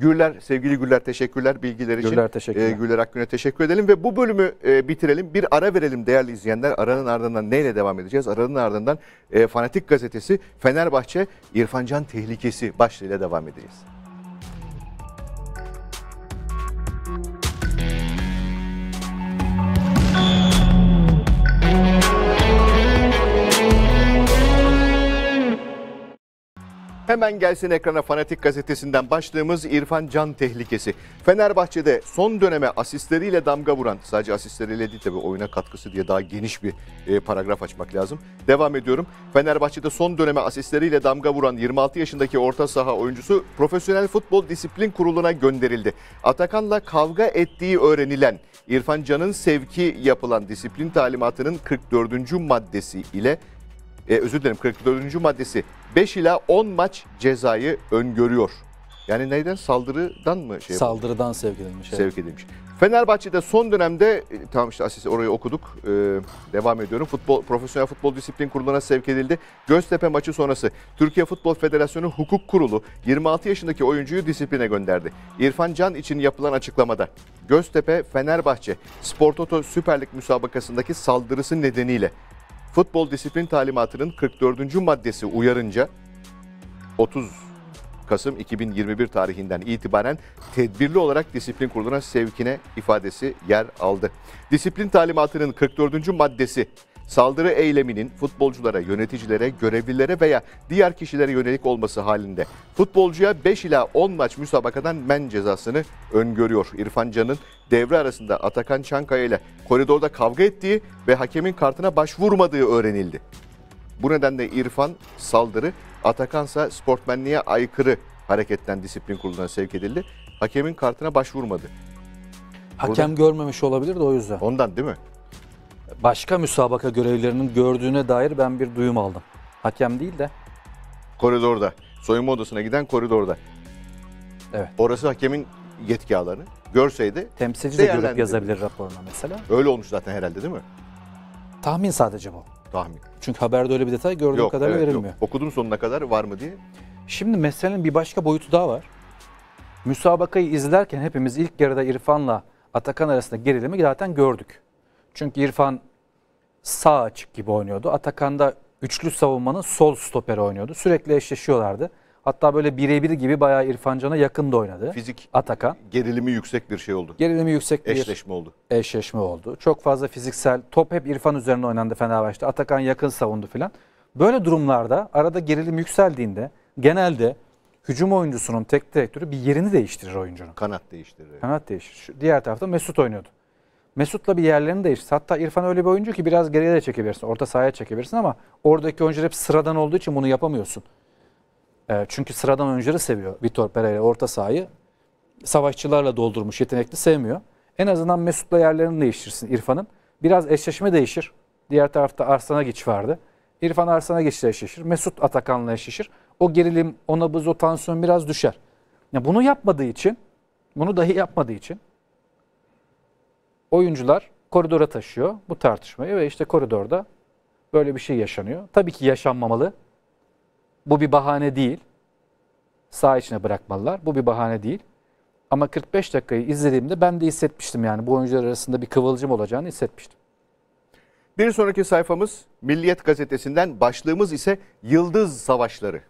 Güller, sevgili güller, teşekkürler bilgiler için. Gürler teşekkürler. E, Gürler Akgün'e teşekkür edelim ve bu bölümü e, bitirelim. Bir ara verelim değerli izleyenler. Aranın ardından neyle devam edeceğiz? Aranın ardından e, Fanatik Gazetesi Fenerbahçe İrfancan Tehlikesi başlığıyla devam edeceğiz. Hemen gelsin ekrana Fanatik Gazetesi'nden başlığımız İrfan Can tehlikesi. Fenerbahçe'de son döneme asistleriyle damga vuran, sadece asistleriyle değil tabii oyuna katkısı diye daha geniş bir e, paragraf açmak lazım. Devam ediyorum. Fenerbahçe'de son döneme asistleriyle damga vuran 26 yaşındaki orta saha oyuncusu Profesyonel Futbol Disiplin Kurulu'na gönderildi. Atakan'la kavga ettiği öğrenilen İrfan Can'ın sevki yapılan disiplin talimatının 44. maddesi ile e, özür dilerim 44. maddesi 5 ila 10 maç cezayı öngörüyor. Yani neyden? Saldırıdan mı? Şey Saldırıdan sevk edilmiş. Evet. Sevk edilmiş. Fenerbahçe'de son dönemde, e, tamam işte asisi orayı okuduk, ee, devam ediyorum. Futbol, Profesyonel Futbol Disiplin Kurulu'na sevk edildi. Göztepe maçı sonrası Türkiye Futbol Federasyonu Hukuk Kurulu 26 yaşındaki oyuncuyu disipline gönderdi. İrfan Can için yapılan açıklamada Göztepe Fenerbahçe Spor Toto Süper Lig müsabakasındaki saldırısı nedeniyle Futbol Disiplin Talimatı'nın 44. maddesi uyarınca 30 Kasım 2021 tarihinden itibaren tedbirli olarak disiplin kuruluna sevkine ifadesi yer aldı. Disiplin talimatının 44. maddesi Saldırı eyleminin futbolculara, yöneticilere, görevlilere veya diğer kişilere yönelik olması halinde futbolcuya 5 ila 10 maç müsabakadan men cezasını öngörüyor. İrfan Can'ın devre arasında Atakan Çankaya ile koridorda kavga ettiği ve hakemin kartına başvurmadığı öğrenildi. Bu nedenle İrfan saldırı, Atakansa sportmenliğe aykırı hareketten disiplin kuruluna sevk edildi. Hakemin kartına başvurmadı. Hakem Burada... görmemiş olabilir de o yüzden. Ondan değil mi? başka müsabaka görevlerinin gördüğüne dair ben bir duyum aldım. Hakem değil de. Koridorda. Soyunma odasına giden koridorda. Evet. Orası hakemin yetki alanı. Görseydi Temsilci de görüp yazabilir raporuna mesela. Öyle olmuş zaten herhalde değil mi? Tahmin sadece bu. Tahmin. Çünkü haberde öyle bir detay gördüğüm yok, kadarıyla evet, verilmiyor. Yok. Okudum sonuna kadar var mı diye. Şimdi meselenin bir başka boyutu daha var. Müsabakayı izlerken hepimiz ilk yarıda İrfan'la Atakan arasında gerilimi zaten gördük. Çünkü İrfan sağ açık gibi oynuyordu. Atakan da üçlü savunmanın sol stoperi oynuyordu. Sürekli eşleşiyorlardı. Hatta böyle birebir gibi bayağı İrfan Can'a yakın da oynadı. Fizik Atakan. Gerilimi yüksek bir şey oldu. Gerilimi yüksek bir eşleşme oldu. Eşleşme oldu. Çok fazla fiziksel top hep İrfan üzerine oynandı Fenerbahçe'de. Atakan yakın savundu filan. Böyle durumlarda arada gerilim yükseldiğinde genelde hücum oyuncusunun tek direktörü bir yerini değiştirir oyuncunun. Kanat değiştirir. Kanat değiştirir. Şu diğer tarafta Mesut oynuyordu. Mesut'la bir yerlerini değiştir. Hatta İrfan öyle bir oyuncu ki biraz geriye de çekebilirsin. Orta sahaya çekebilirsin ama oradaki oyuncular hep sıradan olduğu için bunu yapamıyorsun. E, çünkü sıradan oyuncuları seviyor Vitor Pereira orta sahayı. Savaşçılarla doldurmuş yetenekli sevmiyor. En azından Mesut'la yerlerini değiştirsin İrfan'ın. Biraz eşleşme değişir. Diğer tarafta Arslan'a geç vardı. İrfan Arslan'a geçti eşleşir. Mesut Atakan'la eşleşir. O gerilim, ona buz, o tansiyon biraz düşer. Yani bunu yapmadığı için, bunu dahi yapmadığı için oyuncular koridora taşıyor bu tartışmayı ve işte koridorda böyle bir şey yaşanıyor. Tabii ki yaşanmamalı. Bu bir bahane değil. Sağ içine bırakmalılar. Bu bir bahane değil. Ama 45 dakikayı izlediğimde ben de hissetmiştim yani bu oyuncular arasında bir kıvılcım olacağını hissetmiştim. Bir sonraki sayfamız Milliyet gazetesinden başlığımız ise Yıldız Savaşları.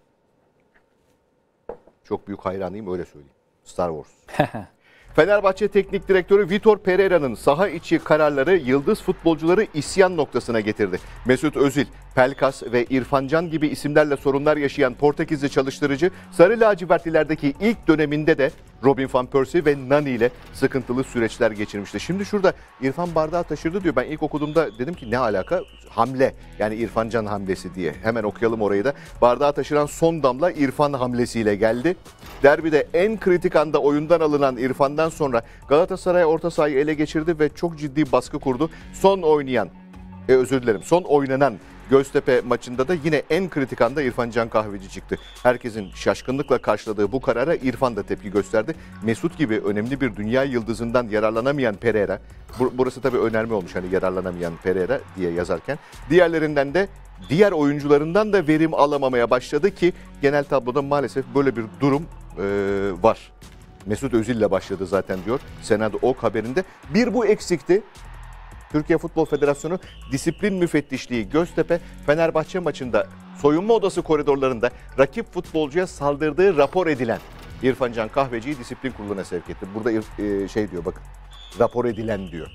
Çok büyük hayranıyım öyle söyleyeyim. Star Wars. Fenerbahçe Teknik Direktörü Vitor Pereira'nın saha içi kararları yıldız futbolcuları isyan noktasına getirdi. Mesut Özil, Pelkas ve İrfancan gibi isimlerle sorunlar yaşayan Portekizli çalıştırıcı Sarı Lacivertlilerdeki ilk döneminde de Robin van Persie ve Nani ile sıkıntılı süreçler geçirmişti. Şimdi şurada İrfan bardağı taşırdı diyor. Ben ilk okuduğumda dedim ki ne alaka? Hamle yani İrfan Can hamlesi diye. Hemen okuyalım orayı da. Bardağı taşıran son damla İrfan hamlesiyle geldi. Derbide en kritik anda oyundan alınan İrfan'dan sonra Galatasaray orta sahayı ele geçirdi ve çok ciddi baskı kurdu. Son oynayan, e, özür dilerim son oynanan Göztepe maçında da yine en kritik anda İrfan Can Kahveci çıktı. Herkesin şaşkınlıkla karşıladığı bu karara İrfan da tepki gösterdi. Mesut gibi önemli bir dünya yıldızından yararlanamayan Pereira, bur- burası tabii önerme olmuş hani yararlanamayan Pereira diye yazarken. Diğerlerinden de diğer oyuncularından da verim alamamaya başladı ki genel tabloda maalesef böyle bir durum e, var. Mesut Özil ile başladı zaten diyor Senado Ok haberinde. Bir bu eksikti. Türkiye Futbol Federasyonu disiplin müfettişliği Göztepe Fenerbahçe maçında soyunma odası koridorlarında rakip futbolcuya saldırdığı rapor edilen İrfan Can Kahveci'yi disiplin kuruluna sevk etti. Burada e, şey diyor bakın rapor edilen diyor.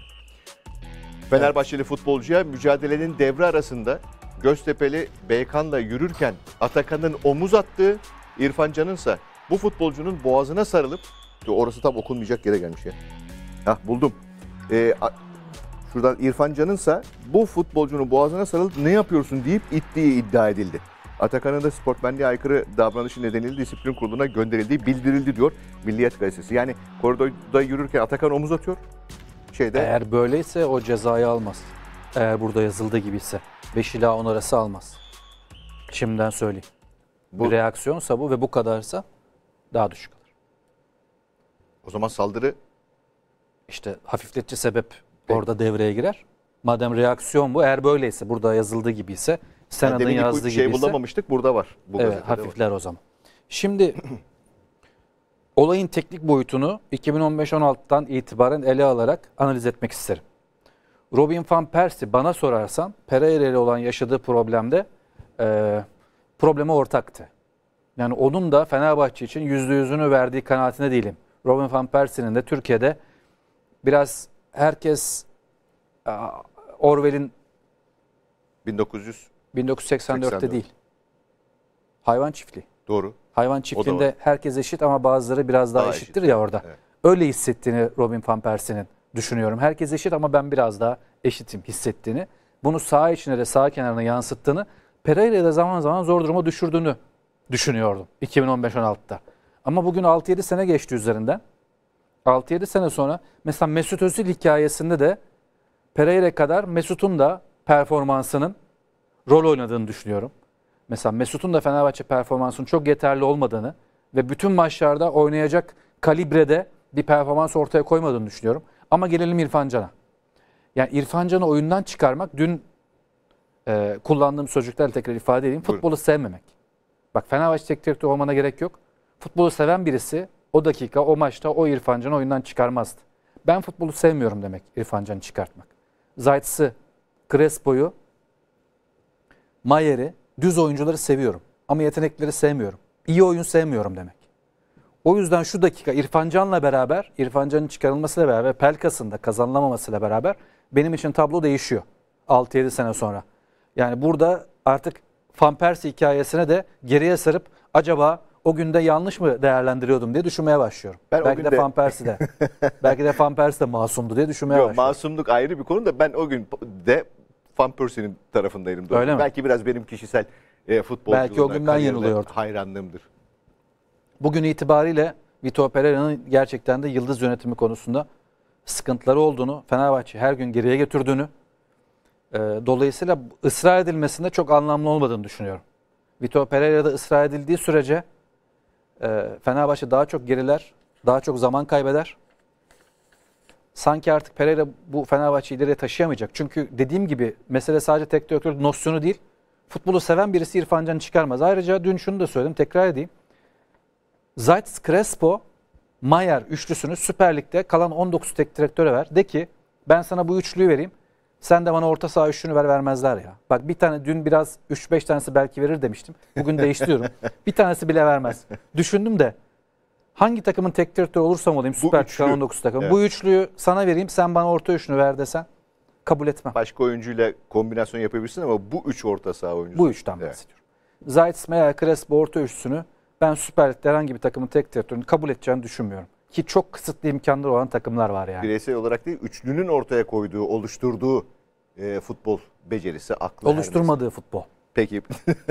Fenerbahçeli futbolcuya mücadelenin devre arasında Göztepe'li Beykan'la yürürken Atakan'ın omuz attığı İrfan Can'ın ise bu futbolcunun boğazına sarılıp orası tam okunmayacak yere gelmiş ya. Hah buldum. Ee, şuradan İrfan Can'ınsa bu futbolcunun boğazına sarılıp ne yapıyorsun deyip ittiği iddia edildi. Atakan'ın da sportmenliğe aykırı davranışı nedeniyle disiplin kuruluna gönderildiği bildirildi diyor Milliyet Gazetesi. Yani koridorda yürürken Atakan omuz atıyor. Şeyde... Eğer böyleyse o cezayı almaz. Eğer burada yazıldığı gibi ise 5 ila 10 arası almaz. Şimdiden söyleyeyim. Bu... Bir reaksiyonsa bu ve bu kadarsa daha düşük olur. O zaman saldırı işte hafifletici sebep Peki. orada devreye girer. Madem reaksiyon bu eğer böyleyse burada yazıldığı gibi ise Sena'nın yani yazdığı gibi şey bulamamıştık burada var. Bu evet hafifler var. o zaman. Şimdi olayın teknik boyutunu 2015-16'dan itibaren ele alarak analiz etmek isterim. Robin van Persie bana sorarsan Pereira ile olan yaşadığı problemde e, probleme ortaktı. Yani onun da Fenerbahçe için yüzde yüzünü verdiği kanaatinde değilim. Robin van Persie'nin de Türkiye'de biraz herkes Orwell'in 1900 1984'te 84. değil. Hayvan çiftliği. Doğru. Hayvan çiftliğinde herkes eşit ama bazıları biraz daha, daha eşittir eşit. ya orada. Evet. Öyle hissettiğini Robin van Persie'nin düşünüyorum. Herkes eşit ama ben biraz daha eşitim hissettiğini. Bunu sağ içine de sağ kenarına yansıttığını Pereira'yı da zaman zaman zor duruma düşürdüğünü düşünüyordum 2015-16'da. Ama bugün 6-7 sene geçti üzerinden. 6-7 sene sonra mesela Mesut Özil hikayesinde de Pereira kadar Mesut'un da performansının rol oynadığını düşünüyorum. Mesela Mesut'un da Fenerbahçe performansının çok yeterli olmadığını ve bütün maçlarda oynayacak kalibrede bir performans ortaya koymadığını düşünüyorum. Ama gelelim İrfan Can'a. Yani İrfan Can'ı oyundan çıkarmak dün e, kullandığım sözcüklerle tekrar ifade edeyim. Futbolu Buyurun. sevmemek. Bak Fenerbahçe tek direktör olmana gerek yok. Futbolu seven birisi o dakika, o maçta o İrfan Can'ı oyundan çıkarmazdı. Ben futbolu sevmiyorum demek İrfan Can'ı çıkartmak. Zayt'sı, Crespo'yu, Mayer'i, düz oyuncuları seviyorum. Ama yetenekleri sevmiyorum. İyi oyun sevmiyorum demek. O yüzden şu dakika İrfan Can'la beraber, İrfan Can'ın çıkarılmasıyla beraber, Pelkas'ın da kazanılamamasıyla beraber benim için tablo değişiyor. 6-7 sene sonra. Yani burada artık Van Persie hikayesine de geriye sarıp acaba o günde yanlış mı değerlendiriyordum diye düşünmeye başlıyorum. Ben belki o günde... de Van Persie'de. belki de Van Persie de masumdu diye düşünmeye Yok, başlıyorum. Masumluk ayrı bir konu da ben o gün de Van Persie'nin tarafındaydım. Doğru. Öyle mi? Belki biraz benim kişisel e, futbolculuğuna belki o gün ben yanılıyordum. hayranlığımdır. Bugün itibariyle Vito Pereira'nın gerçekten de yıldız yönetimi konusunda sıkıntıları olduğunu, Fenerbahçe her gün geriye getirdiğini. Ee, dolayısıyla ısrar edilmesinde çok anlamlı olmadığını düşünüyorum. Vitor Pereira'da ısrar edildiği sürece e, Fenerbahçe daha çok geriler, daha çok zaman kaybeder. Sanki artık Pereira bu Fenerbahçe'yi ileriye taşıyamayacak. Çünkü dediğim gibi mesele sadece tek direktör nosyonu değil. Futbolu seven birisi İrfan Can'ı çıkarmaz. Ayrıca dün şunu da söyledim tekrar edeyim. Zayt Crespo, Mayer üçlüsünü Süper Lig'de kalan 19 tek direktöre ver. De ki ben sana bu üçlüyü vereyim. Sen de bana orta saha üçünü ver vermezler ya. Bak bir tane dün biraz 3-5 tanesi belki verir demiştim. Bugün değiştiriyorum. bir tanesi bile vermez. Düşündüm de hangi takımın tek direktörü olursam olayım Süper Kupa 19 takım. Evet. Bu üçlüyü sana vereyim sen bana orta üçünü ver desen kabul etme. Başka oyuncuyla kombinasyon yapabilirsin ama bu üç orta saha oyuncusu. Bu üçten evet. bahsediyorum. Zayt, Meyer, Crespo orta üçlüsünü ben Süper Lig'de herhangi bir takımın tek direktörünü kabul edeceğini düşünmüyorum ki çok kısıtlı imkanları olan takımlar var yani. Bireysel olarak değil, üçlünün ortaya koyduğu, oluşturduğu e, futbol becerisi, aklı. Oluşturmadığı futbol. Peki.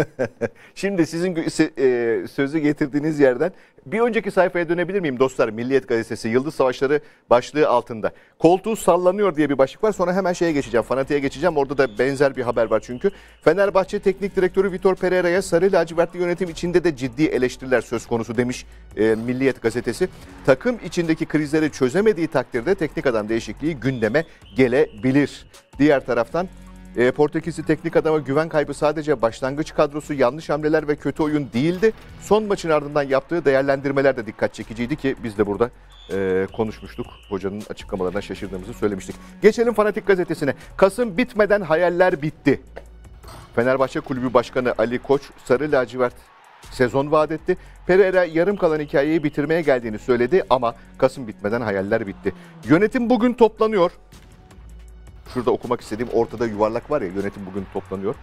Şimdi sizin e, sözü getirdiğiniz yerden bir önceki sayfaya dönebilir miyim dostlar? Milliyet Gazetesi Yıldız Savaşları başlığı altında. Koltuğu sallanıyor diye bir başlık var. Sonra hemen şeye geçeceğim. Fanatiğe geçeceğim. Orada da benzer bir haber var çünkü. Fenerbahçe Teknik Direktörü Vitor Pereira'ya sarı lacivertli yönetim içinde de ciddi eleştiriler söz konusu demiş e, Milliyet Gazetesi. Takım içindeki krizleri çözemediği takdirde teknik adam değişikliği gündeme gelebilir. Diğer taraftan e, Portekizli teknik adama güven kaybı sadece başlangıç kadrosu, yanlış hamleler ve kötü oyun değildi. Son maçın ardından yaptığı değerlendirmeler de dikkat çekiciydi ki biz de burada e, konuşmuştuk. Hocanın açıklamalarına şaşırdığımızı söylemiştik. Geçelim Fanatik Gazetesi'ne. Kasım bitmeden hayaller bitti. Fenerbahçe Kulübü Başkanı Ali Koç, Sarı Lacivert sezon vaat etti. Pereira yarım kalan hikayeyi bitirmeye geldiğini söyledi ama Kasım bitmeden hayaller bitti. Yönetim bugün toplanıyor şurada okumak istediğim ortada yuvarlak var ya yönetim bugün toplanıyor.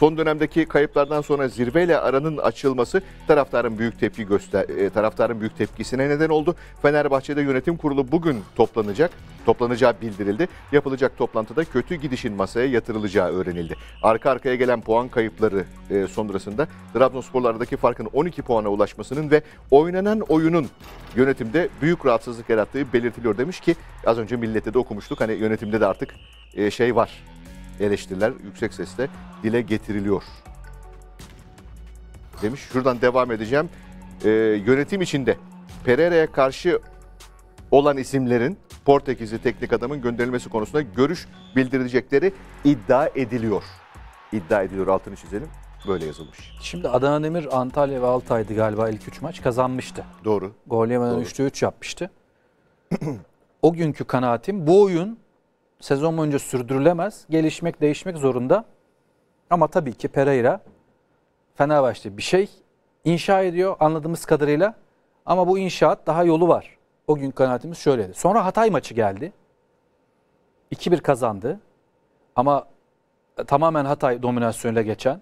Son dönemdeki kayıplardan sonra zirveyle aranın açılması taraftarın büyük tepki göster e, taraftarın büyük tepkisine neden oldu. Fenerbahçe'de yönetim kurulu bugün toplanacak. Toplanacağı bildirildi. Yapılacak toplantıda kötü gidişin masaya yatırılacağı öğrenildi. Arka arkaya gelen puan kayıpları e, sonrasında Trabzonsporlardaki farkın 12 puana ulaşmasının ve oynanan oyunun yönetimde büyük rahatsızlık yarattığı belirtiliyor demiş ki az önce millette de okumuştuk. Hani yönetimde de artık e, şey var eleştiriler yüksek sesle dile getiriliyor. Demiş şuradan devam edeceğim. Ee, yönetim içinde Pereira'ya karşı olan isimlerin Portekizli teknik adamın gönderilmesi konusunda görüş bildirilecekleri iddia ediliyor. İddia ediliyor altını çizelim. Böyle yazılmış. Şimdi Adana Demir Antalya ve Altay'dı galiba ilk 3 maç kazanmıştı. Doğru. Gol yemeden 3'te 3 yapmıştı. o günkü kanaatim bu oyun sezon boyunca sürdürülemez. Gelişmek, değişmek zorunda. Ama tabii ki Pereira Fenerbahçe bir şey inşa ediyor anladığımız kadarıyla. Ama bu inşaat daha yolu var. O gün kanaatimiz şöyleydi. Sonra Hatay maçı geldi. 2-1 kazandı. Ama tamamen Hatay dominasyonuyla geçen,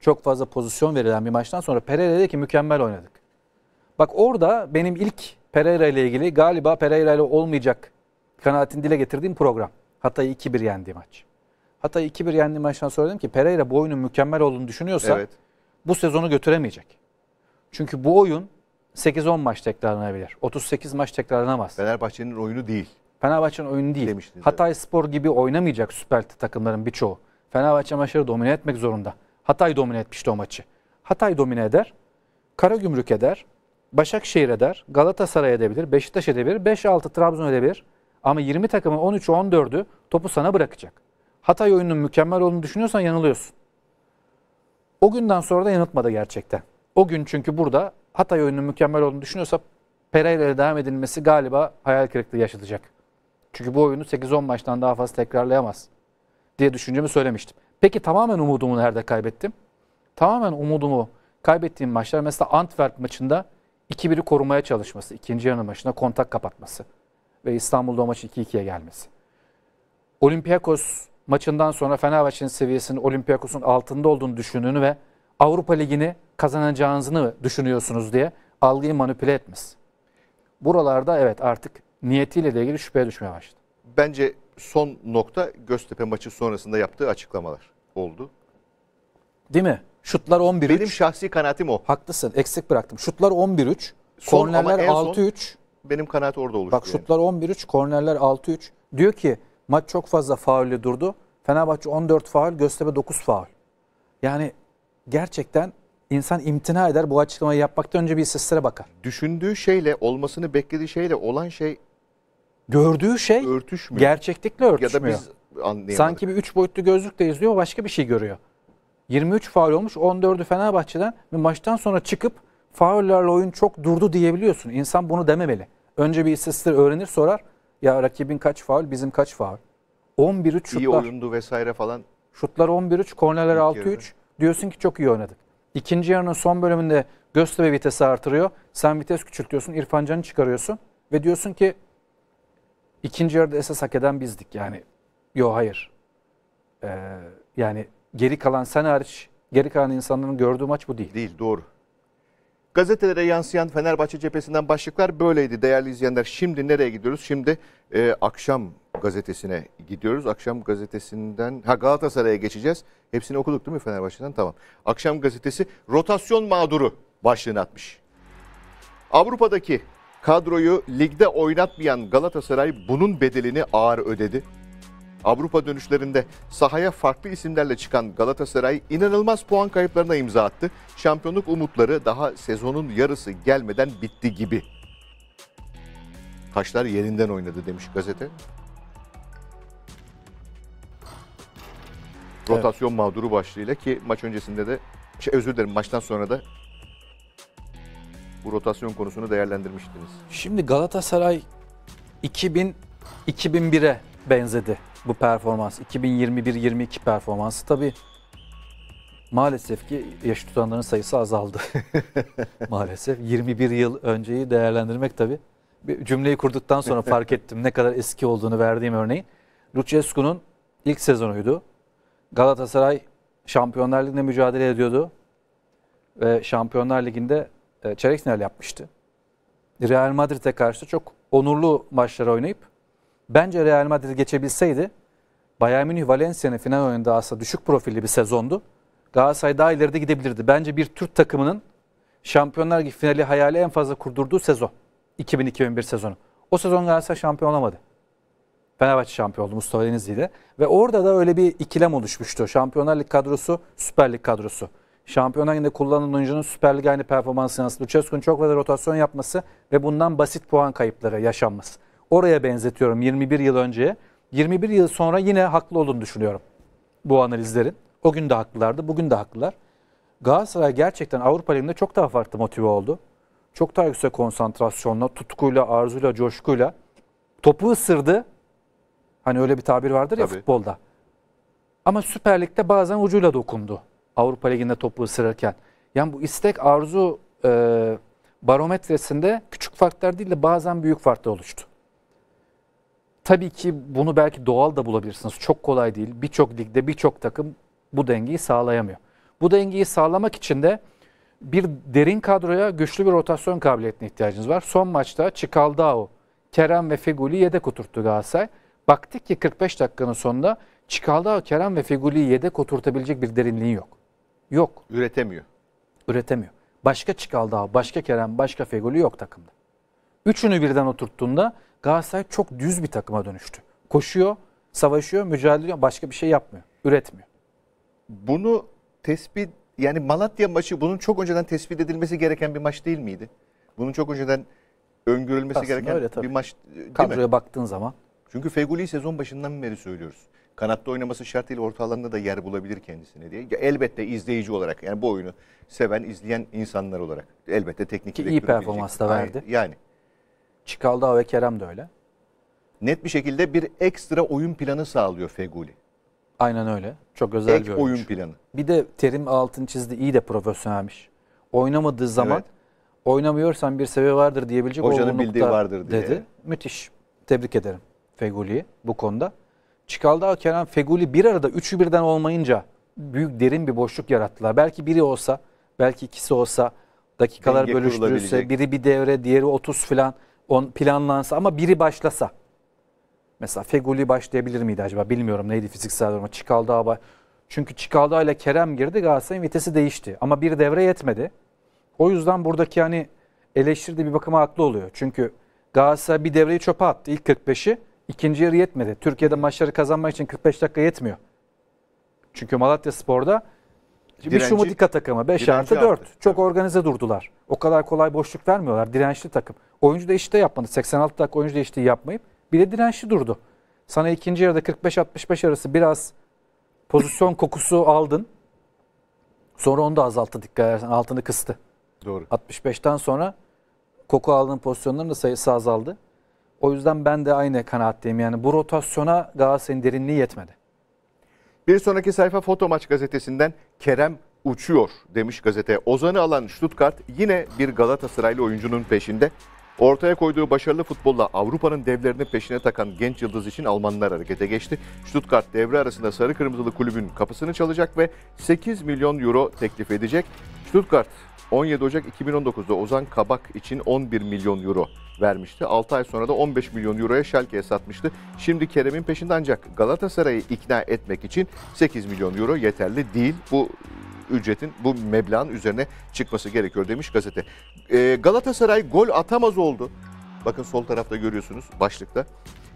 çok fazla pozisyon verilen bir maçtan sonra Pereira dedi ki mükemmel oynadık. Bak orada benim ilk Pereira ile ilgili galiba Pereira ile olmayacak kanaatini dile getirdiğim program. Hatay'ı 2-1 yendiği maç. Hatay'ı 2-1 yendiği maçtan sonra dedim ki Pereira bu oyunun mükemmel olduğunu düşünüyorsa evet. bu sezonu götüremeyecek. Çünkü bu oyun 8-10 maç tekrarlanabilir. 38 maç tekrarlanamaz. Fenerbahçe'nin oyunu değil. Fenerbahçe'nin oyunu değil. Demiştiniz, Hatay evet. Spor gibi oynamayacak süper takımların birçoğu. Fenerbahçe maçları domine etmek zorunda. Hatay domine etmişti o maçı. Hatay domine eder, Karagümrük eder, Başakşehir eder, Galatasaray edebilir, Beşiktaş edebilir, 5-6 Trabzon edebilir. Ama 20 takımın 13'ü 14'ü topu sana bırakacak. Hatay oyununun mükemmel olduğunu düşünüyorsan yanılıyorsun. O günden sonra da yanıltmadı gerçekten. O gün çünkü burada Hatay oyununun mükemmel olduğunu düşünüyorsa Pereira'ya devam edilmesi galiba hayal kırıklığı yaşatacak. Çünkü bu oyunu 8-10 maçtan daha fazla tekrarlayamaz diye düşüncemi söylemiştim. Peki tamamen umudumu nerede kaybettim? Tamamen umudumu kaybettiğim maçlar mesela Antwerp maçında 2-1'i korumaya çalışması, ikinci yarı maçında kontak kapatması ve İstanbul'da o maç 2-2'ye gelmesi. Olympiakos maçından sonra Fenerbahçe'nin seviyesinin Olympiakos'un altında olduğunu düşündüğünü ve Avrupa Ligi'ni kazanacağınızı düşünüyorsunuz diye algıyı manipüle etmiş. Buralarda evet artık niyetiyle de ilgili şüpheye düşmeye başladı. Bence son nokta Göztepe maçı sonrasında yaptığı açıklamalar oldu. Değil mi? Şutlar 11-3. Benim şahsi kanaatim o. Haklısın. Eksik bıraktım. Şutlar 11-3. Kornerler 6-3 benim kanaat orada oluşuyor. Bak şutlar yani. 11-3, kornerler 6-3. Diyor ki maç çok fazla faulle durdu. Fenerbahçe 14 faul, Göztepe 9 faul. Yani gerçekten insan imtina eder bu açıklamayı yapmaktan önce bir seslere bakar. Düşündüğü şeyle olmasını beklediği şeyle olan şey gördüğü şey örtüşmüyor. gerçeklikle örtüşmüyor. Ya da biz anlayamadık. Sanki bir üç boyutlu gözlükle izliyor başka bir şey görüyor. 23 faul olmuş 14'ü Fenerbahçe'den ve maçtan sonra çıkıp faullerle oyun çok durdu diyebiliyorsun. İnsan bunu dememeli. Önce bir istatistikleri öğrenir sorar. Ya rakibin kaç faul bizim kaç faul. 11-3 şutlar. İyi oyundu vesaire falan. Şutlar 11-3 korneler 6-3. Diyorsun ki çok iyi oynadık. İkinci yarının son bölümünde Göztepe vitesi artırıyor. Sen vites küçültüyorsun. İrfan Can'ı çıkarıyorsun. Ve diyorsun ki ikinci yarıda esas hak eden bizdik. Yani yo hayır. Ee, yani geri kalan sen hariç geri kalan insanların gördüğü maç bu değil. Değil doğru. Gazetelere yansıyan Fenerbahçe cephesinden başlıklar böyleydi değerli izleyenler. Şimdi nereye gidiyoruz? Şimdi e, akşam gazetesine gidiyoruz. Akşam gazetesinden ha Galatasaray'a geçeceğiz. Hepsini okuduk değil mi Fenerbahçe'den? Tamam. Akşam gazetesi rotasyon mağduru başlığını atmış. Avrupa'daki kadroyu ligde oynatmayan Galatasaray bunun bedelini ağır ödedi. Avrupa dönüşlerinde sahaya farklı isimlerle çıkan Galatasaray inanılmaz puan kayıplarına imza attı. Şampiyonluk umutları daha sezonun yarısı gelmeden bitti gibi. Taşlar yerinden oynadı demiş gazete. Rotasyon mağduru başlığıyla ki maç öncesinde de şey özür dilerim maçtan sonra da bu rotasyon konusunu değerlendirmiştiniz. Şimdi Galatasaray 2000 2001'e benzedi bu performans. 2021-22 performansı tabi maalesef ki yaş tutanların sayısı azaldı. maalesef 21 yıl önceyi değerlendirmek tabi Bir cümleyi kurduktan sonra fark ettim ne kadar eski olduğunu verdiğim örneği Lucescu'nun ilk sezonuydu. Galatasaray Şampiyonlar Ligi'nde mücadele ediyordu. Ve Şampiyonlar Ligi'nde e, çeyrek final yapmıştı. Real Madrid'e karşı çok onurlu maçlar oynayıp Bence Real Madrid geçebilseydi Bayern Münih Valencia'nın final oyunda aslında düşük profilli bir sezondu. Galatasaray daha ileride gidebilirdi. Bence bir Türk takımının Şampiyonlar Ligi finali hayali en fazla kurdurduğu sezon. 2002-2001 sezonu. O sezon Galatasaray şampiyon olamadı. Fenerbahçe şampiyon oldu Mustafa Denizli Ve orada da öyle bir ikilem oluşmuştu. Şampiyonlar Lig kadrosu, Süper Lig kadrosu. Şampiyonlar Ligi'nde kullanılan oyuncunun Süper Lig aynı performansı yansıdı. Lucescu'nun çok fazla rotasyon yapması ve bundan basit puan kayıpları yaşanması. Oraya benzetiyorum 21 yıl önce. 21 yıl sonra yine haklı olduğunu düşünüyorum bu analizlerin. O gün de haklılardı, bugün de haklılar. Galatasaray gerçekten Avrupa Ligi'nde çok daha farklı motive oldu. Çok daha yüksek konsantrasyonla, tutkuyla, arzuyla, coşkuyla topu ısırdı. Hani öyle bir tabir vardır ya Tabii. futbolda. Ama Süper Lig'de bazen ucuyla dokundu. Avrupa Ligi'nde topu ısırırken. Yani bu istek arzu e, barometresinde küçük farklar değil de bazen büyük farklar oluştu. Tabii ki bunu belki doğal da bulabilirsiniz. Çok kolay değil. Birçok ligde birçok takım bu dengeyi sağlayamıyor. Bu dengeyi sağlamak için de bir derin kadroya güçlü bir rotasyon kabiliyetine ihtiyacınız var. Son maçta Çikaldao, Kerem ve Feguli yedek oturttu Galatasaray. Baktık ki 45 dakikanın sonunda Çikaldao, Kerem ve Feguli'yi yedek oturtabilecek bir derinliği yok. Yok. Üretemiyor. Üretemiyor. Başka Çikaldao, başka Kerem, başka Feguli yok takımda. Üçünü birden oturttuğunda Galatasaray çok düz bir takıma dönüştü. Koşuyor, savaşıyor, mücadele ediyor. Başka bir şey yapmıyor, üretmiyor. Bunu tespit, yani Malatya maçı bunun çok önceden tespit edilmesi gereken bir maç değil miydi? Bunun çok önceden öngörülmesi Aslında gereken öyle, tabii. bir maç değil Kadroya mi? baktığın zaman. Çünkü Feguli sezon başından beri söylüyoruz. Kanatta oynaması şartıyla orta alanda da yer bulabilir kendisine diye. Ya elbette izleyici olarak yani bu oyunu seven, izleyen insanlar olarak. Elbette teknik Ki İyi performans da verdi. Yani Çikaldağ ve Kerem de öyle. Net bir şekilde bir ekstra oyun planı sağlıyor Feguli. Aynen öyle. Çok özel Ek bir oyun. oyun planı. Bir de terim altın çizdi iyi de profesyonelmiş. Oynamadığı zaman evet. oynamıyorsan bir sebebi vardır diyebilecek Hocanın bildiği vardır diye. dedi. Müthiş. Tebrik ederim Feguli'yi bu konuda. Çikaldağ, Kerem, Feguli bir arada üçü birden olmayınca büyük derin bir boşluk yarattılar. Belki biri olsa, belki ikisi olsa dakikalar Denge bölüştürülse, biri bir devre, diğeri 30 falan on planlansa ama biri başlasa. Mesela Feguli başlayabilir miydi acaba bilmiyorum neydi fiziksel durumu. çıkaldı abi Çünkü çıkaldı ile Kerem girdi Galatasaray'ın vitesi değişti. Ama bir devre yetmedi. O yüzden buradaki hani eleştiri bir bakıma haklı oluyor. Çünkü Galatasaray bir devreyi çöpe attı ilk 45'i. İkinci yarı yetmedi. Türkiye'de maçları kazanmak için 45 dakika yetmiyor. Çünkü Malatya Spor'da bir dikkat takımı 5 artı 4. Çok organize durdular. O kadar kolay boşluk vermiyorlar. Dirençli takım. Oyuncu değişikliği de yapmadı. 86 dakika oyuncu değişikliği yapmayıp bir de dirençli durdu. Sana ikinci yarıda 45-65 arası biraz pozisyon kokusu aldın. Sonra onu da azalttı dikkat edersen. Altını kıstı. Doğru. 65'ten sonra koku aldığın pozisyonların da sayısı azaldı. O yüzden ben de aynı kanaatteyim. Yani bu rotasyona Galatasaray'ın derinliği yetmedi. Bir sonraki sayfa Foto Maç gazetesinden Kerem uçuyor demiş gazete. Ozan'ı alan Stuttgart yine bir Galatasaraylı oyuncunun peşinde. Ortaya koyduğu başarılı futbolla Avrupa'nın devlerini peşine takan genç yıldız için Almanlar harekete geçti. Stuttgart devre arasında Sarı Kırmızılı kulübün kapısını çalacak ve 8 milyon euro teklif edecek. Stuttgart 17 Ocak 2019'da Ozan Kabak için 11 milyon euro vermişti. 6 ay sonra da 15 milyon euroya Schalke'ye satmıştı. Şimdi Kerem'in peşinde ancak Galatasaray'ı ikna etmek için 8 milyon euro yeterli değil. Bu ücretin bu meblağın üzerine çıkması gerekiyor demiş gazete. E, Galatasaray gol atamaz oldu. Bakın sol tarafta görüyorsunuz başlıkta.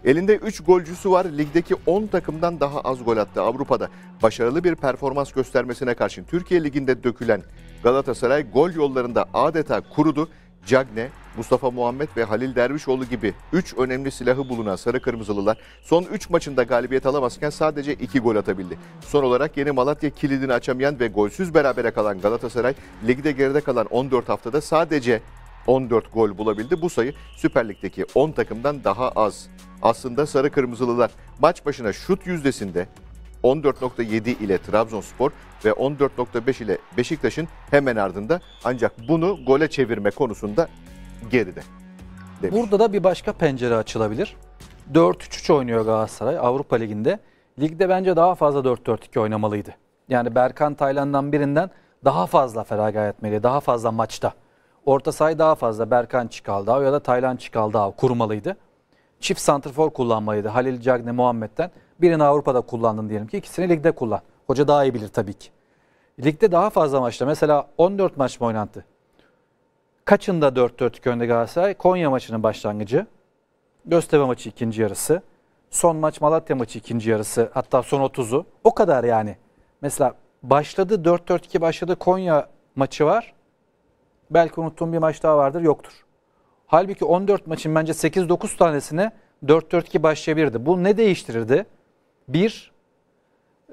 Elinde 3 golcüsü var. Ligdeki 10 takımdan daha az gol attı Avrupa'da. Başarılı bir performans göstermesine karşın Türkiye Ligi'nde dökülen Galatasaray gol yollarında adeta kurudu. Cagne, Mustafa Muhammed ve Halil Dervişoğlu gibi 3 önemli silahı bulunan Sarı Kırmızılılar son 3 maçında galibiyet alamazken sadece 2 gol atabildi. Son olarak yeni Malatya kilidini açamayan ve golsüz berabere kalan Galatasaray ligde geride kalan 14 haftada sadece 14 gol bulabildi. Bu sayı Süper Lig'deki 10 takımdan daha az. Aslında sarı kırmızılılar maç başına şut yüzdesinde 14.7 ile Trabzonspor ve 14.5 ile Beşiktaş'ın hemen ardında ancak bunu gole çevirme konusunda geride. Demiş. Burada da bir başka pencere açılabilir. 4-3-3 oynuyor Galatasaray Avrupa Ligi'nde. Ligde bence daha fazla 4-4-2 oynamalıydı. Yani Berkan Taylan'dan birinden daha fazla feragat etmeli, daha fazla maçta. Orta sayı daha fazla Berkan Çıkaldağ ya da Taylan Çıkaldağ kurmalıydı. Çift santrfor kullanmalıydı Halil Cagne Muhammed'den. Birini Avrupa'da kullandın diyelim ki ikisini ligde kullan. Hoca daha iyi bilir tabii ki. Ligde daha fazla maçta mesela 14 maç mı oynandı? Kaçında 4-4 önde Galatasaray? Konya maçının başlangıcı. Göztepe maçı ikinci yarısı. Son maç Malatya maçı ikinci yarısı. Hatta son 30'u. O kadar yani. Mesela başladı 4-4-2 başladı Konya maçı var. Belki unuttuğum bir maç daha vardır yoktur. Halbuki 14 maçın bence 8-9 tanesine 4-4-2 başlayabilirdi. Bu ne değiştirirdi? Bir,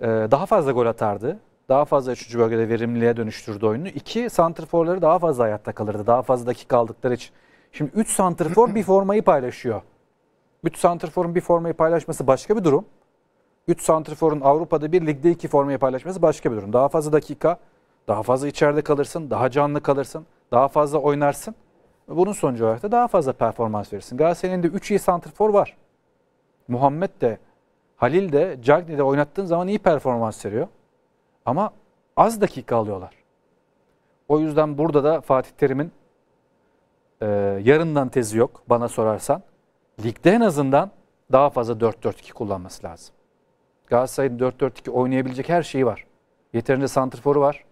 e, daha fazla gol atardı. Daha fazla üçüncü bölgede verimliliğe dönüştürdü oyunu. İki, santrforları daha fazla hayatta kalırdı. Daha fazla dakika aldıkları için. Şimdi üç santrfor bir formayı paylaşıyor. Üç santrforun bir formayı paylaşması başka bir durum. Üç santrforun Avrupa'da bir ligde iki formayı paylaşması başka bir durum. Daha fazla dakika, daha fazla içeride kalırsın, daha canlı kalırsın, daha fazla oynarsın. Bunun sonucu olarak da daha fazla performans verirsin. Galatasaray'ın da 3 iyi santrfor var. Muhammed de Halil de de oynattığın zaman iyi performans veriyor. Ama az dakika alıyorlar. O yüzden burada da Fatih Terim'in e, yarından tezi yok bana sorarsan. Ligde en azından daha fazla 4-4-2 kullanması lazım. Galatasaray'ın 4-4-2 oynayabilecek her şeyi var. Yeterince santriforu var.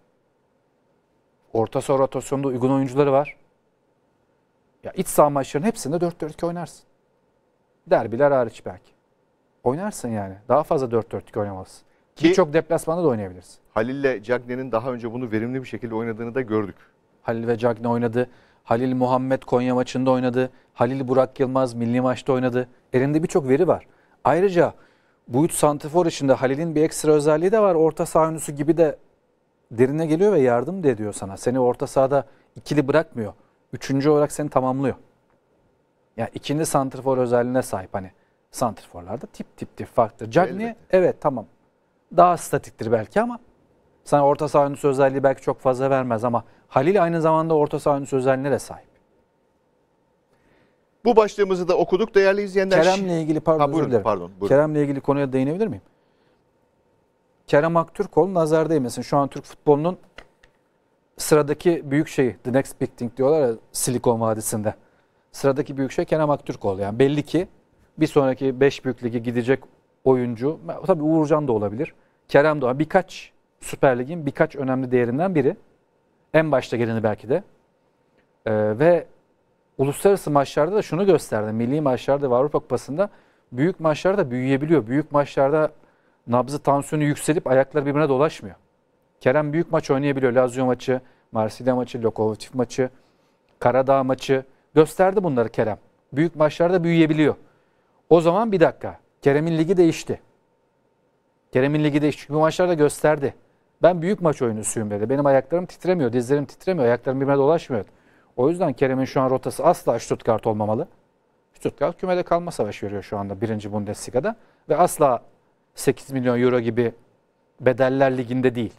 Orta saha rotasyonda uygun oyuncuları var. Ya iç saha maçlarının hepsinde 4-4-2 oynarsın. Derbiler hariç belki oynarsın yani. Daha fazla 4-4-2 oynamalısın. Ki Birçok deplasmanda da oynayabilirsin. Halil'le Cagney'in daha önce bunu verimli bir şekilde oynadığını da gördük. Halil ve Cagney oynadı. Halil Muhammed Konya maçında oynadı. Halil Burak Yılmaz milli maçta oynadı. Elinde birçok veri var. Ayrıca bu üç santifor içinde Halil'in bir ekstra özelliği de var. Orta saha oyuncusu gibi de derine geliyor ve yardım da ediyor sana. Seni orta sahada ikili bırakmıyor. Üçüncü olarak seni tamamlıyor. Yani ikinci santrifor özelliğine sahip hani santriforlarda tip tip tip farklı. Cagney evet tamam daha statiktir belki ama sana orta saha oyuncusu özelliği belki çok fazla vermez ama Halil aynı zamanda orta saha oyuncusu özelliğine de sahip. Bu başlığımızı da okuduk değerli izleyenler. Kerem'le ilgili pardon, ha, buyurun, pardon buyurun. Kerem'le ilgili konuya değinebilir miyim? Kerem Aktürkoğlu nazar değmesin. Şu an Türk futbolunun sıradaki büyük şeyi, the next big thing diyorlar ya Silikon Vadisi'nde. Sıradaki büyük şey Kerem Aktürkoğlu. Yani belli ki bir sonraki 5 büyük ligi gidecek oyuncu tabii Uğurcan da olabilir. Kerem Doğan birkaç Süper Lig'in birkaç önemli değerinden biri. En başta geleni belki de. Ee, ve uluslararası maçlarda da şunu gösterdi. Milli maçlarda ve Avrupa Kupası'nda büyük maçlarda büyüyebiliyor. Büyük maçlarda nabzı tansiyonu yükselip ayaklar birbirine dolaşmıyor. Kerem büyük maç oynayabiliyor. Lazio maçı, Marsilya maçı, Lokomotiv maçı, Karadağ maçı gösterdi bunları Kerem. Büyük maçlarda büyüyebiliyor. O zaman bir dakika. Kerem'in ligi değişti. Kerem'in ligi değişti. Çünkü bu maçlarda gösterdi. Ben büyük maç oyuncusuyum dedi. Benim ayaklarım titremiyor, dizlerim titremiyor, ayaklarım birbirine dolaşmıyor. O yüzden Kerem'in şu an rotası asla Stuttgart olmamalı. Stuttgart kümede kalma savaşı veriyor şu anda 1. Bundesliga'da. Ve asla 8 milyon euro gibi bedeller liginde değil.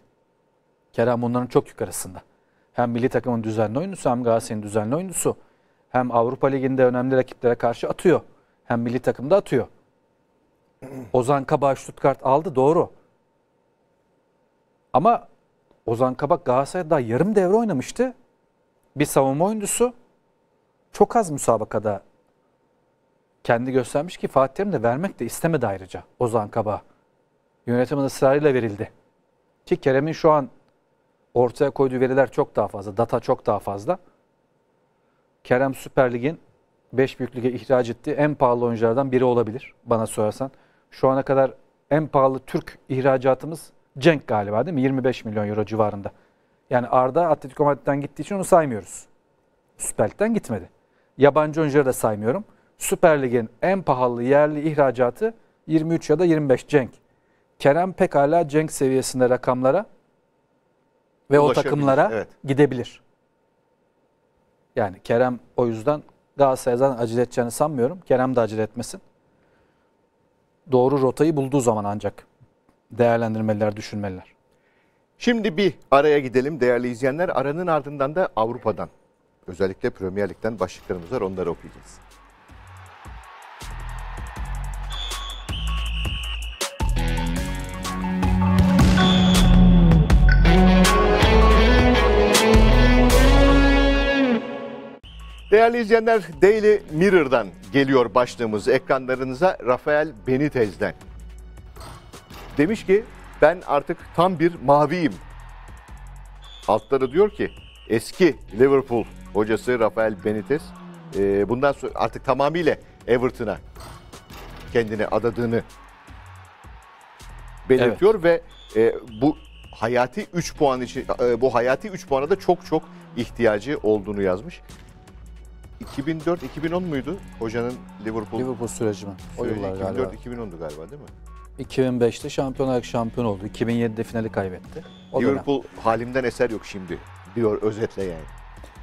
Kerem bunların çok yukarısında. Hem milli takımın düzenli oyuncusu hem Galatasaray'ın düzenli oyuncusu. Hem Avrupa Ligi'nde önemli rakiplere karşı atıyor. Hem milli takımda atıyor. Ozan Kabak Stuttgart aldı doğru. Ama Ozan Kabak Galatasaray'da yarım devre oynamıştı. Bir savunma oyuncusu. Çok az müsabakada kendi göstermiş ki Fatih Terim de vermek de istemedi ayrıca Ozan Kabak. Yönetimin ısrarıyla verildi. Ki Kerem'in şu an ortaya koyduğu veriler çok daha fazla. Data çok daha fazla. Kerem Süper Lig'in 5 büyük lige ihraç ettiği en pahalı oyunculardan biri olabilir bana sorarsan. Şu ana kadar en pahalı Türk ihracatımız Cenk galiba değil mi? 25 milyon euro civarında. Yani Arda Atletico Madrid'den gittiği için onu saymıyoruz. Süper Lig'den gitmedi. Yabancı oyuncuları da saymıyorum. Süper Lig'in en pahalı yerli ihracatı 23 ya da 25 Cenk. Kerem pekala Cenk seviyesinde rakamlara ve o takımlara evet. gidebilir. Yani Kerem o yüzden Galatasaray'dan acil edeceğini sanmıyorum. Kerem de acil etmesin. Doğru rotayı bulduğu zaman ancak değerlendirmeliler, düşünmeler. Şimdi bir araya gidelim değerli izleyenler. Aranın ardından da Avrupa'dan özellikle Premier Lig'den başlıklarımız var onları okuyacağız. Değerli izleyenler Daily Mirror'dan geliyor başlığımız ekranlarınıza Rafael Benitez'den. Demiş ki ben artık tam bir maviyim. Altları diyor ki eski Liverpool hocası Rafael Benitez e, bundan sonra artık tamamıyla Everton'a kendini adadığını belirtiyor evet. ve e, bu hayati 3 puan için e, bu hayati 3 puana da çok çok ihtiyacı olduğunu yazmış. 2004-2010 muydu hocanın Liverpool? Liverpool süreci mi? O yıllar galiba. 2004-2010'du galiba değil mi? 2005'te şampiyon şampiyon oldu. 2007'de finali kaybetti. O Liverpool dönem. halimden eser yok şimdi diyor özetle yani.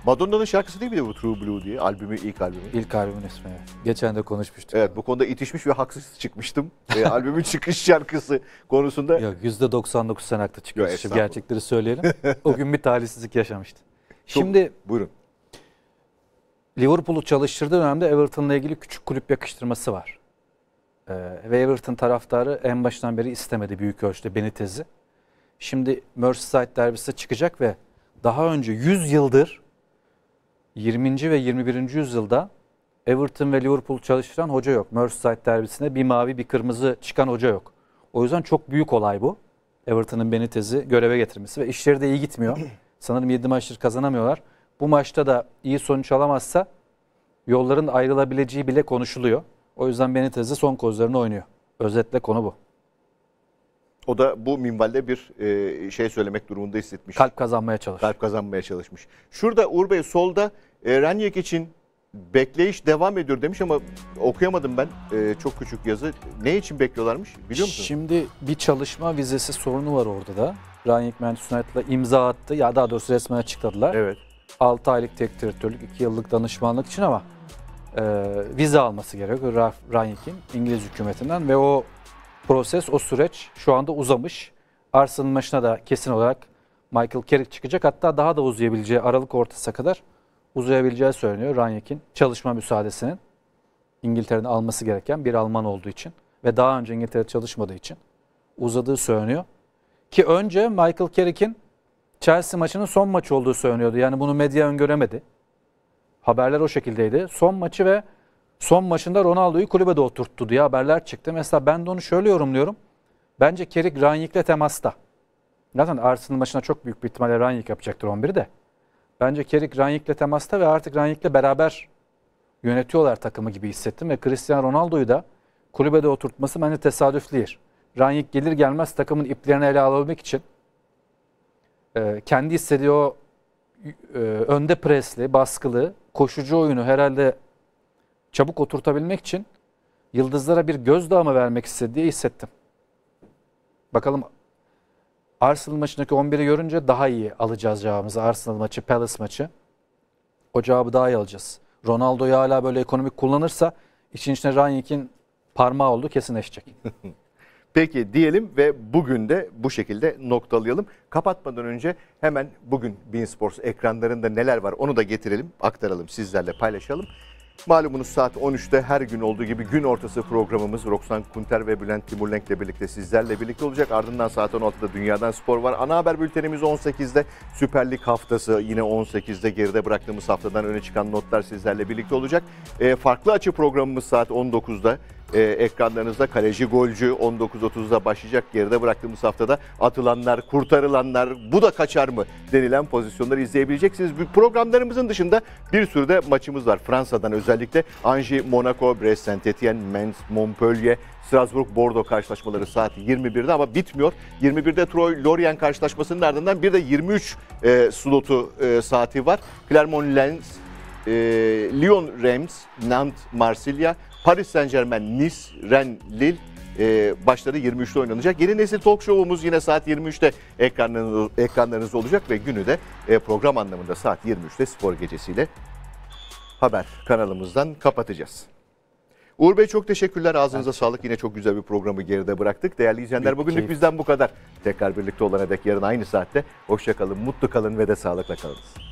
Madonna'nın şarkısı değil mi de bu True Blue diye? Albümü, ilk albümü. İlk albümün ismi. Geçen de konuşmuştuk. Evet bu konuda itişmiş ve haksız çıkmıştım. e, albümün çıkış şarkısı konusunda. Yok %99 sen haklı çıkmışsın. Gerçekleri söyleyelim. o gün bir talihsizlik yaşamıştı. Şimdi Çok, buyurun. Liverpool'u çalıştırdığı dönemde Everton'la ilgili küçük kulüp yakıştırması var. Ee, ve Everton taraftarı en baştan beri istemedi büyük ölçüde Benitez'i. Şimdi Merseyside derbisi çıkacak ve daha önce 100 yıldır 20. ve 21. yüzyılda Everton ve Liverpool çalıştıran hoca yok. Merseyside derbisine bir mavi bir kırmızı çıkan hoca yok. O yüzden çok büyük olay bu. Everton'ın Benitez'i göreve getirmesi ve işleri de iyi gitmiyor. Sanırım 7 maçtır kazanamıyorlar bu maçta da iyi sonuç alamazsa yolların ayrılabileceği bile konuşuluyor. O yüzden Benitez'i son kozlarını oynuyor. Özetle konu bu. O da bu minvalde bir e, şey söylemek durumunda hissetmiş. Kalp kazanmaya çalışmış. Kalp kazanmaya çalışmış. Şurada Uğur Bey solda e, Ranyek için bekleyiş devam ediyor demiş ama okuyamadım ben. E, çok küçük yazı. Ne için bekliyorlarmış biliyor musunuz? Şimdi bir çalışma vizesi sorunu var orada da. Ranyek Manchester United'la imza attı. Ya daha doğrusu resmen açıkladılar. Evet. 6 aylık tek direktörlük, 2 yıllık danışmanlık için ama e, vize alması gerekiyor Ralf Rangnick'in İngiliz hükümetinden ve o proses, o süreç şu anda uzamış. Arsenal maçına da kesin olarak Michael Carrick çıkacak. Hatta daha da uzayabileceği Aralık ortasına kadar uzayabileceği söyleniyor Rangnick'in çalışma müsaadesinin. İngiltere'nin alması gereken bir Alman olduğu için ve daha önce İngiltere'de çalışmadığı için uzadığı söyleniyor. Ki önce Michael Carrick'in Chelsea maçının son maçı olduğu söyleniyordu. Yani bunu medya öngöremedi. Haberler o şekildeydi. Son maçı ve son maçında Ronaldo'yu kulübede oturttu diye haberler çıktı. Mesela ben de onu şöyle yorumluyorum. Bence Kerik Ranyik'le temasta. Zaten Arsenal maçına çok büyük bir ihtimalle Ranyik yapacaktır 11'i de. Bence Kerik Ranyik'le temasta ve artık Ranyik'le beraber yönetiyorlar takımı gibi hissettim. Ve Cristiano Ronaldo'yu da kulübede oturtması bence tesadüf değil. Ranyik gelir gelmez takımın iplerini ele alabilmek için ee, kendi istediği o e, önde presli, baskılı, koşucu oyunu herhalde çabuk oturtabilmek için yıldızlara bir gözdağı mı vermek istediği hissettim. Bakalım Arsenal maçındaki 11'i görünce daha iyi alacağız cevabımızı. Arsenal maçı, Palace maçı. O cevabı daha iyi alacağız. Ronaldo'yu hala böyle ekonomik kullanırsa için içine Rangnick'in parmağı oldu kesinleşecek. Peki diyelim ve bugün de bu şekilde noktalayalım. Kapatmadan önce hemen bugün Bein Sports ekranlarında neler var onu da getirelim, aktaralım, sizlerle paylaşalım. Malumunuz saat 13'te her gün olduğu gibi gün ortası programımız Roxan Kunter ve Bülent Timurlenk ile birlikte sizlerle birlikte olacak. Ardından saat 16'da Dünya'dan Spor var. Ana haber bültenimiz 18'de Süper Lig haftası yine 18'de geride bıraktığımız haftadan öne çıkan notlar sizlerle birlikte olacak. E, farklı açı programımız saat 19'da e, ekranlarınızda kaleci golcü 19.30'da başlayacak geride bıraktığımız haftada atılanlar, kurtarılanlar, bu da kaçar mı denilen pozisyonları izleyebileceksiniz. Bu programlarımızın dışında bir sürü de maçımız var. Fransa'dan özellikle Anji, Monaco, Brest, Saint-Étienne, Mainz, Montpellier, Strasbourg Bordeaux karşılaşmaları saat 21'de ama bitmiyor. 21'de Troy Lorient karşılaşmasının ardından bir de 23 e, slotu e, saati var. Clermont Lens, e, Lyon Reims, Nantes Marsilya, Paris Saint Germain, Nice, Rennes, Lille e, başları 23'te oynanacak. Yeni nesil talk show'umuz yine saat 23'te ekranlarınız, ekranlarınızda olacak ve günü de e, program anlamında saat 23'te spor gecesiyle haber kanalımızdan kapatacağız. Uğur Bey çok teşekkürler. Ağzınıza sağlık. Yine çok güzel bir programı geride bıraktık. Değerli izleyenler bugünlük bizden bu kadar. Tekrar birlikte olana dek yarın aynı saatte. Hoşçakalın, mutlu kalın ve de sağlıkla kalınız.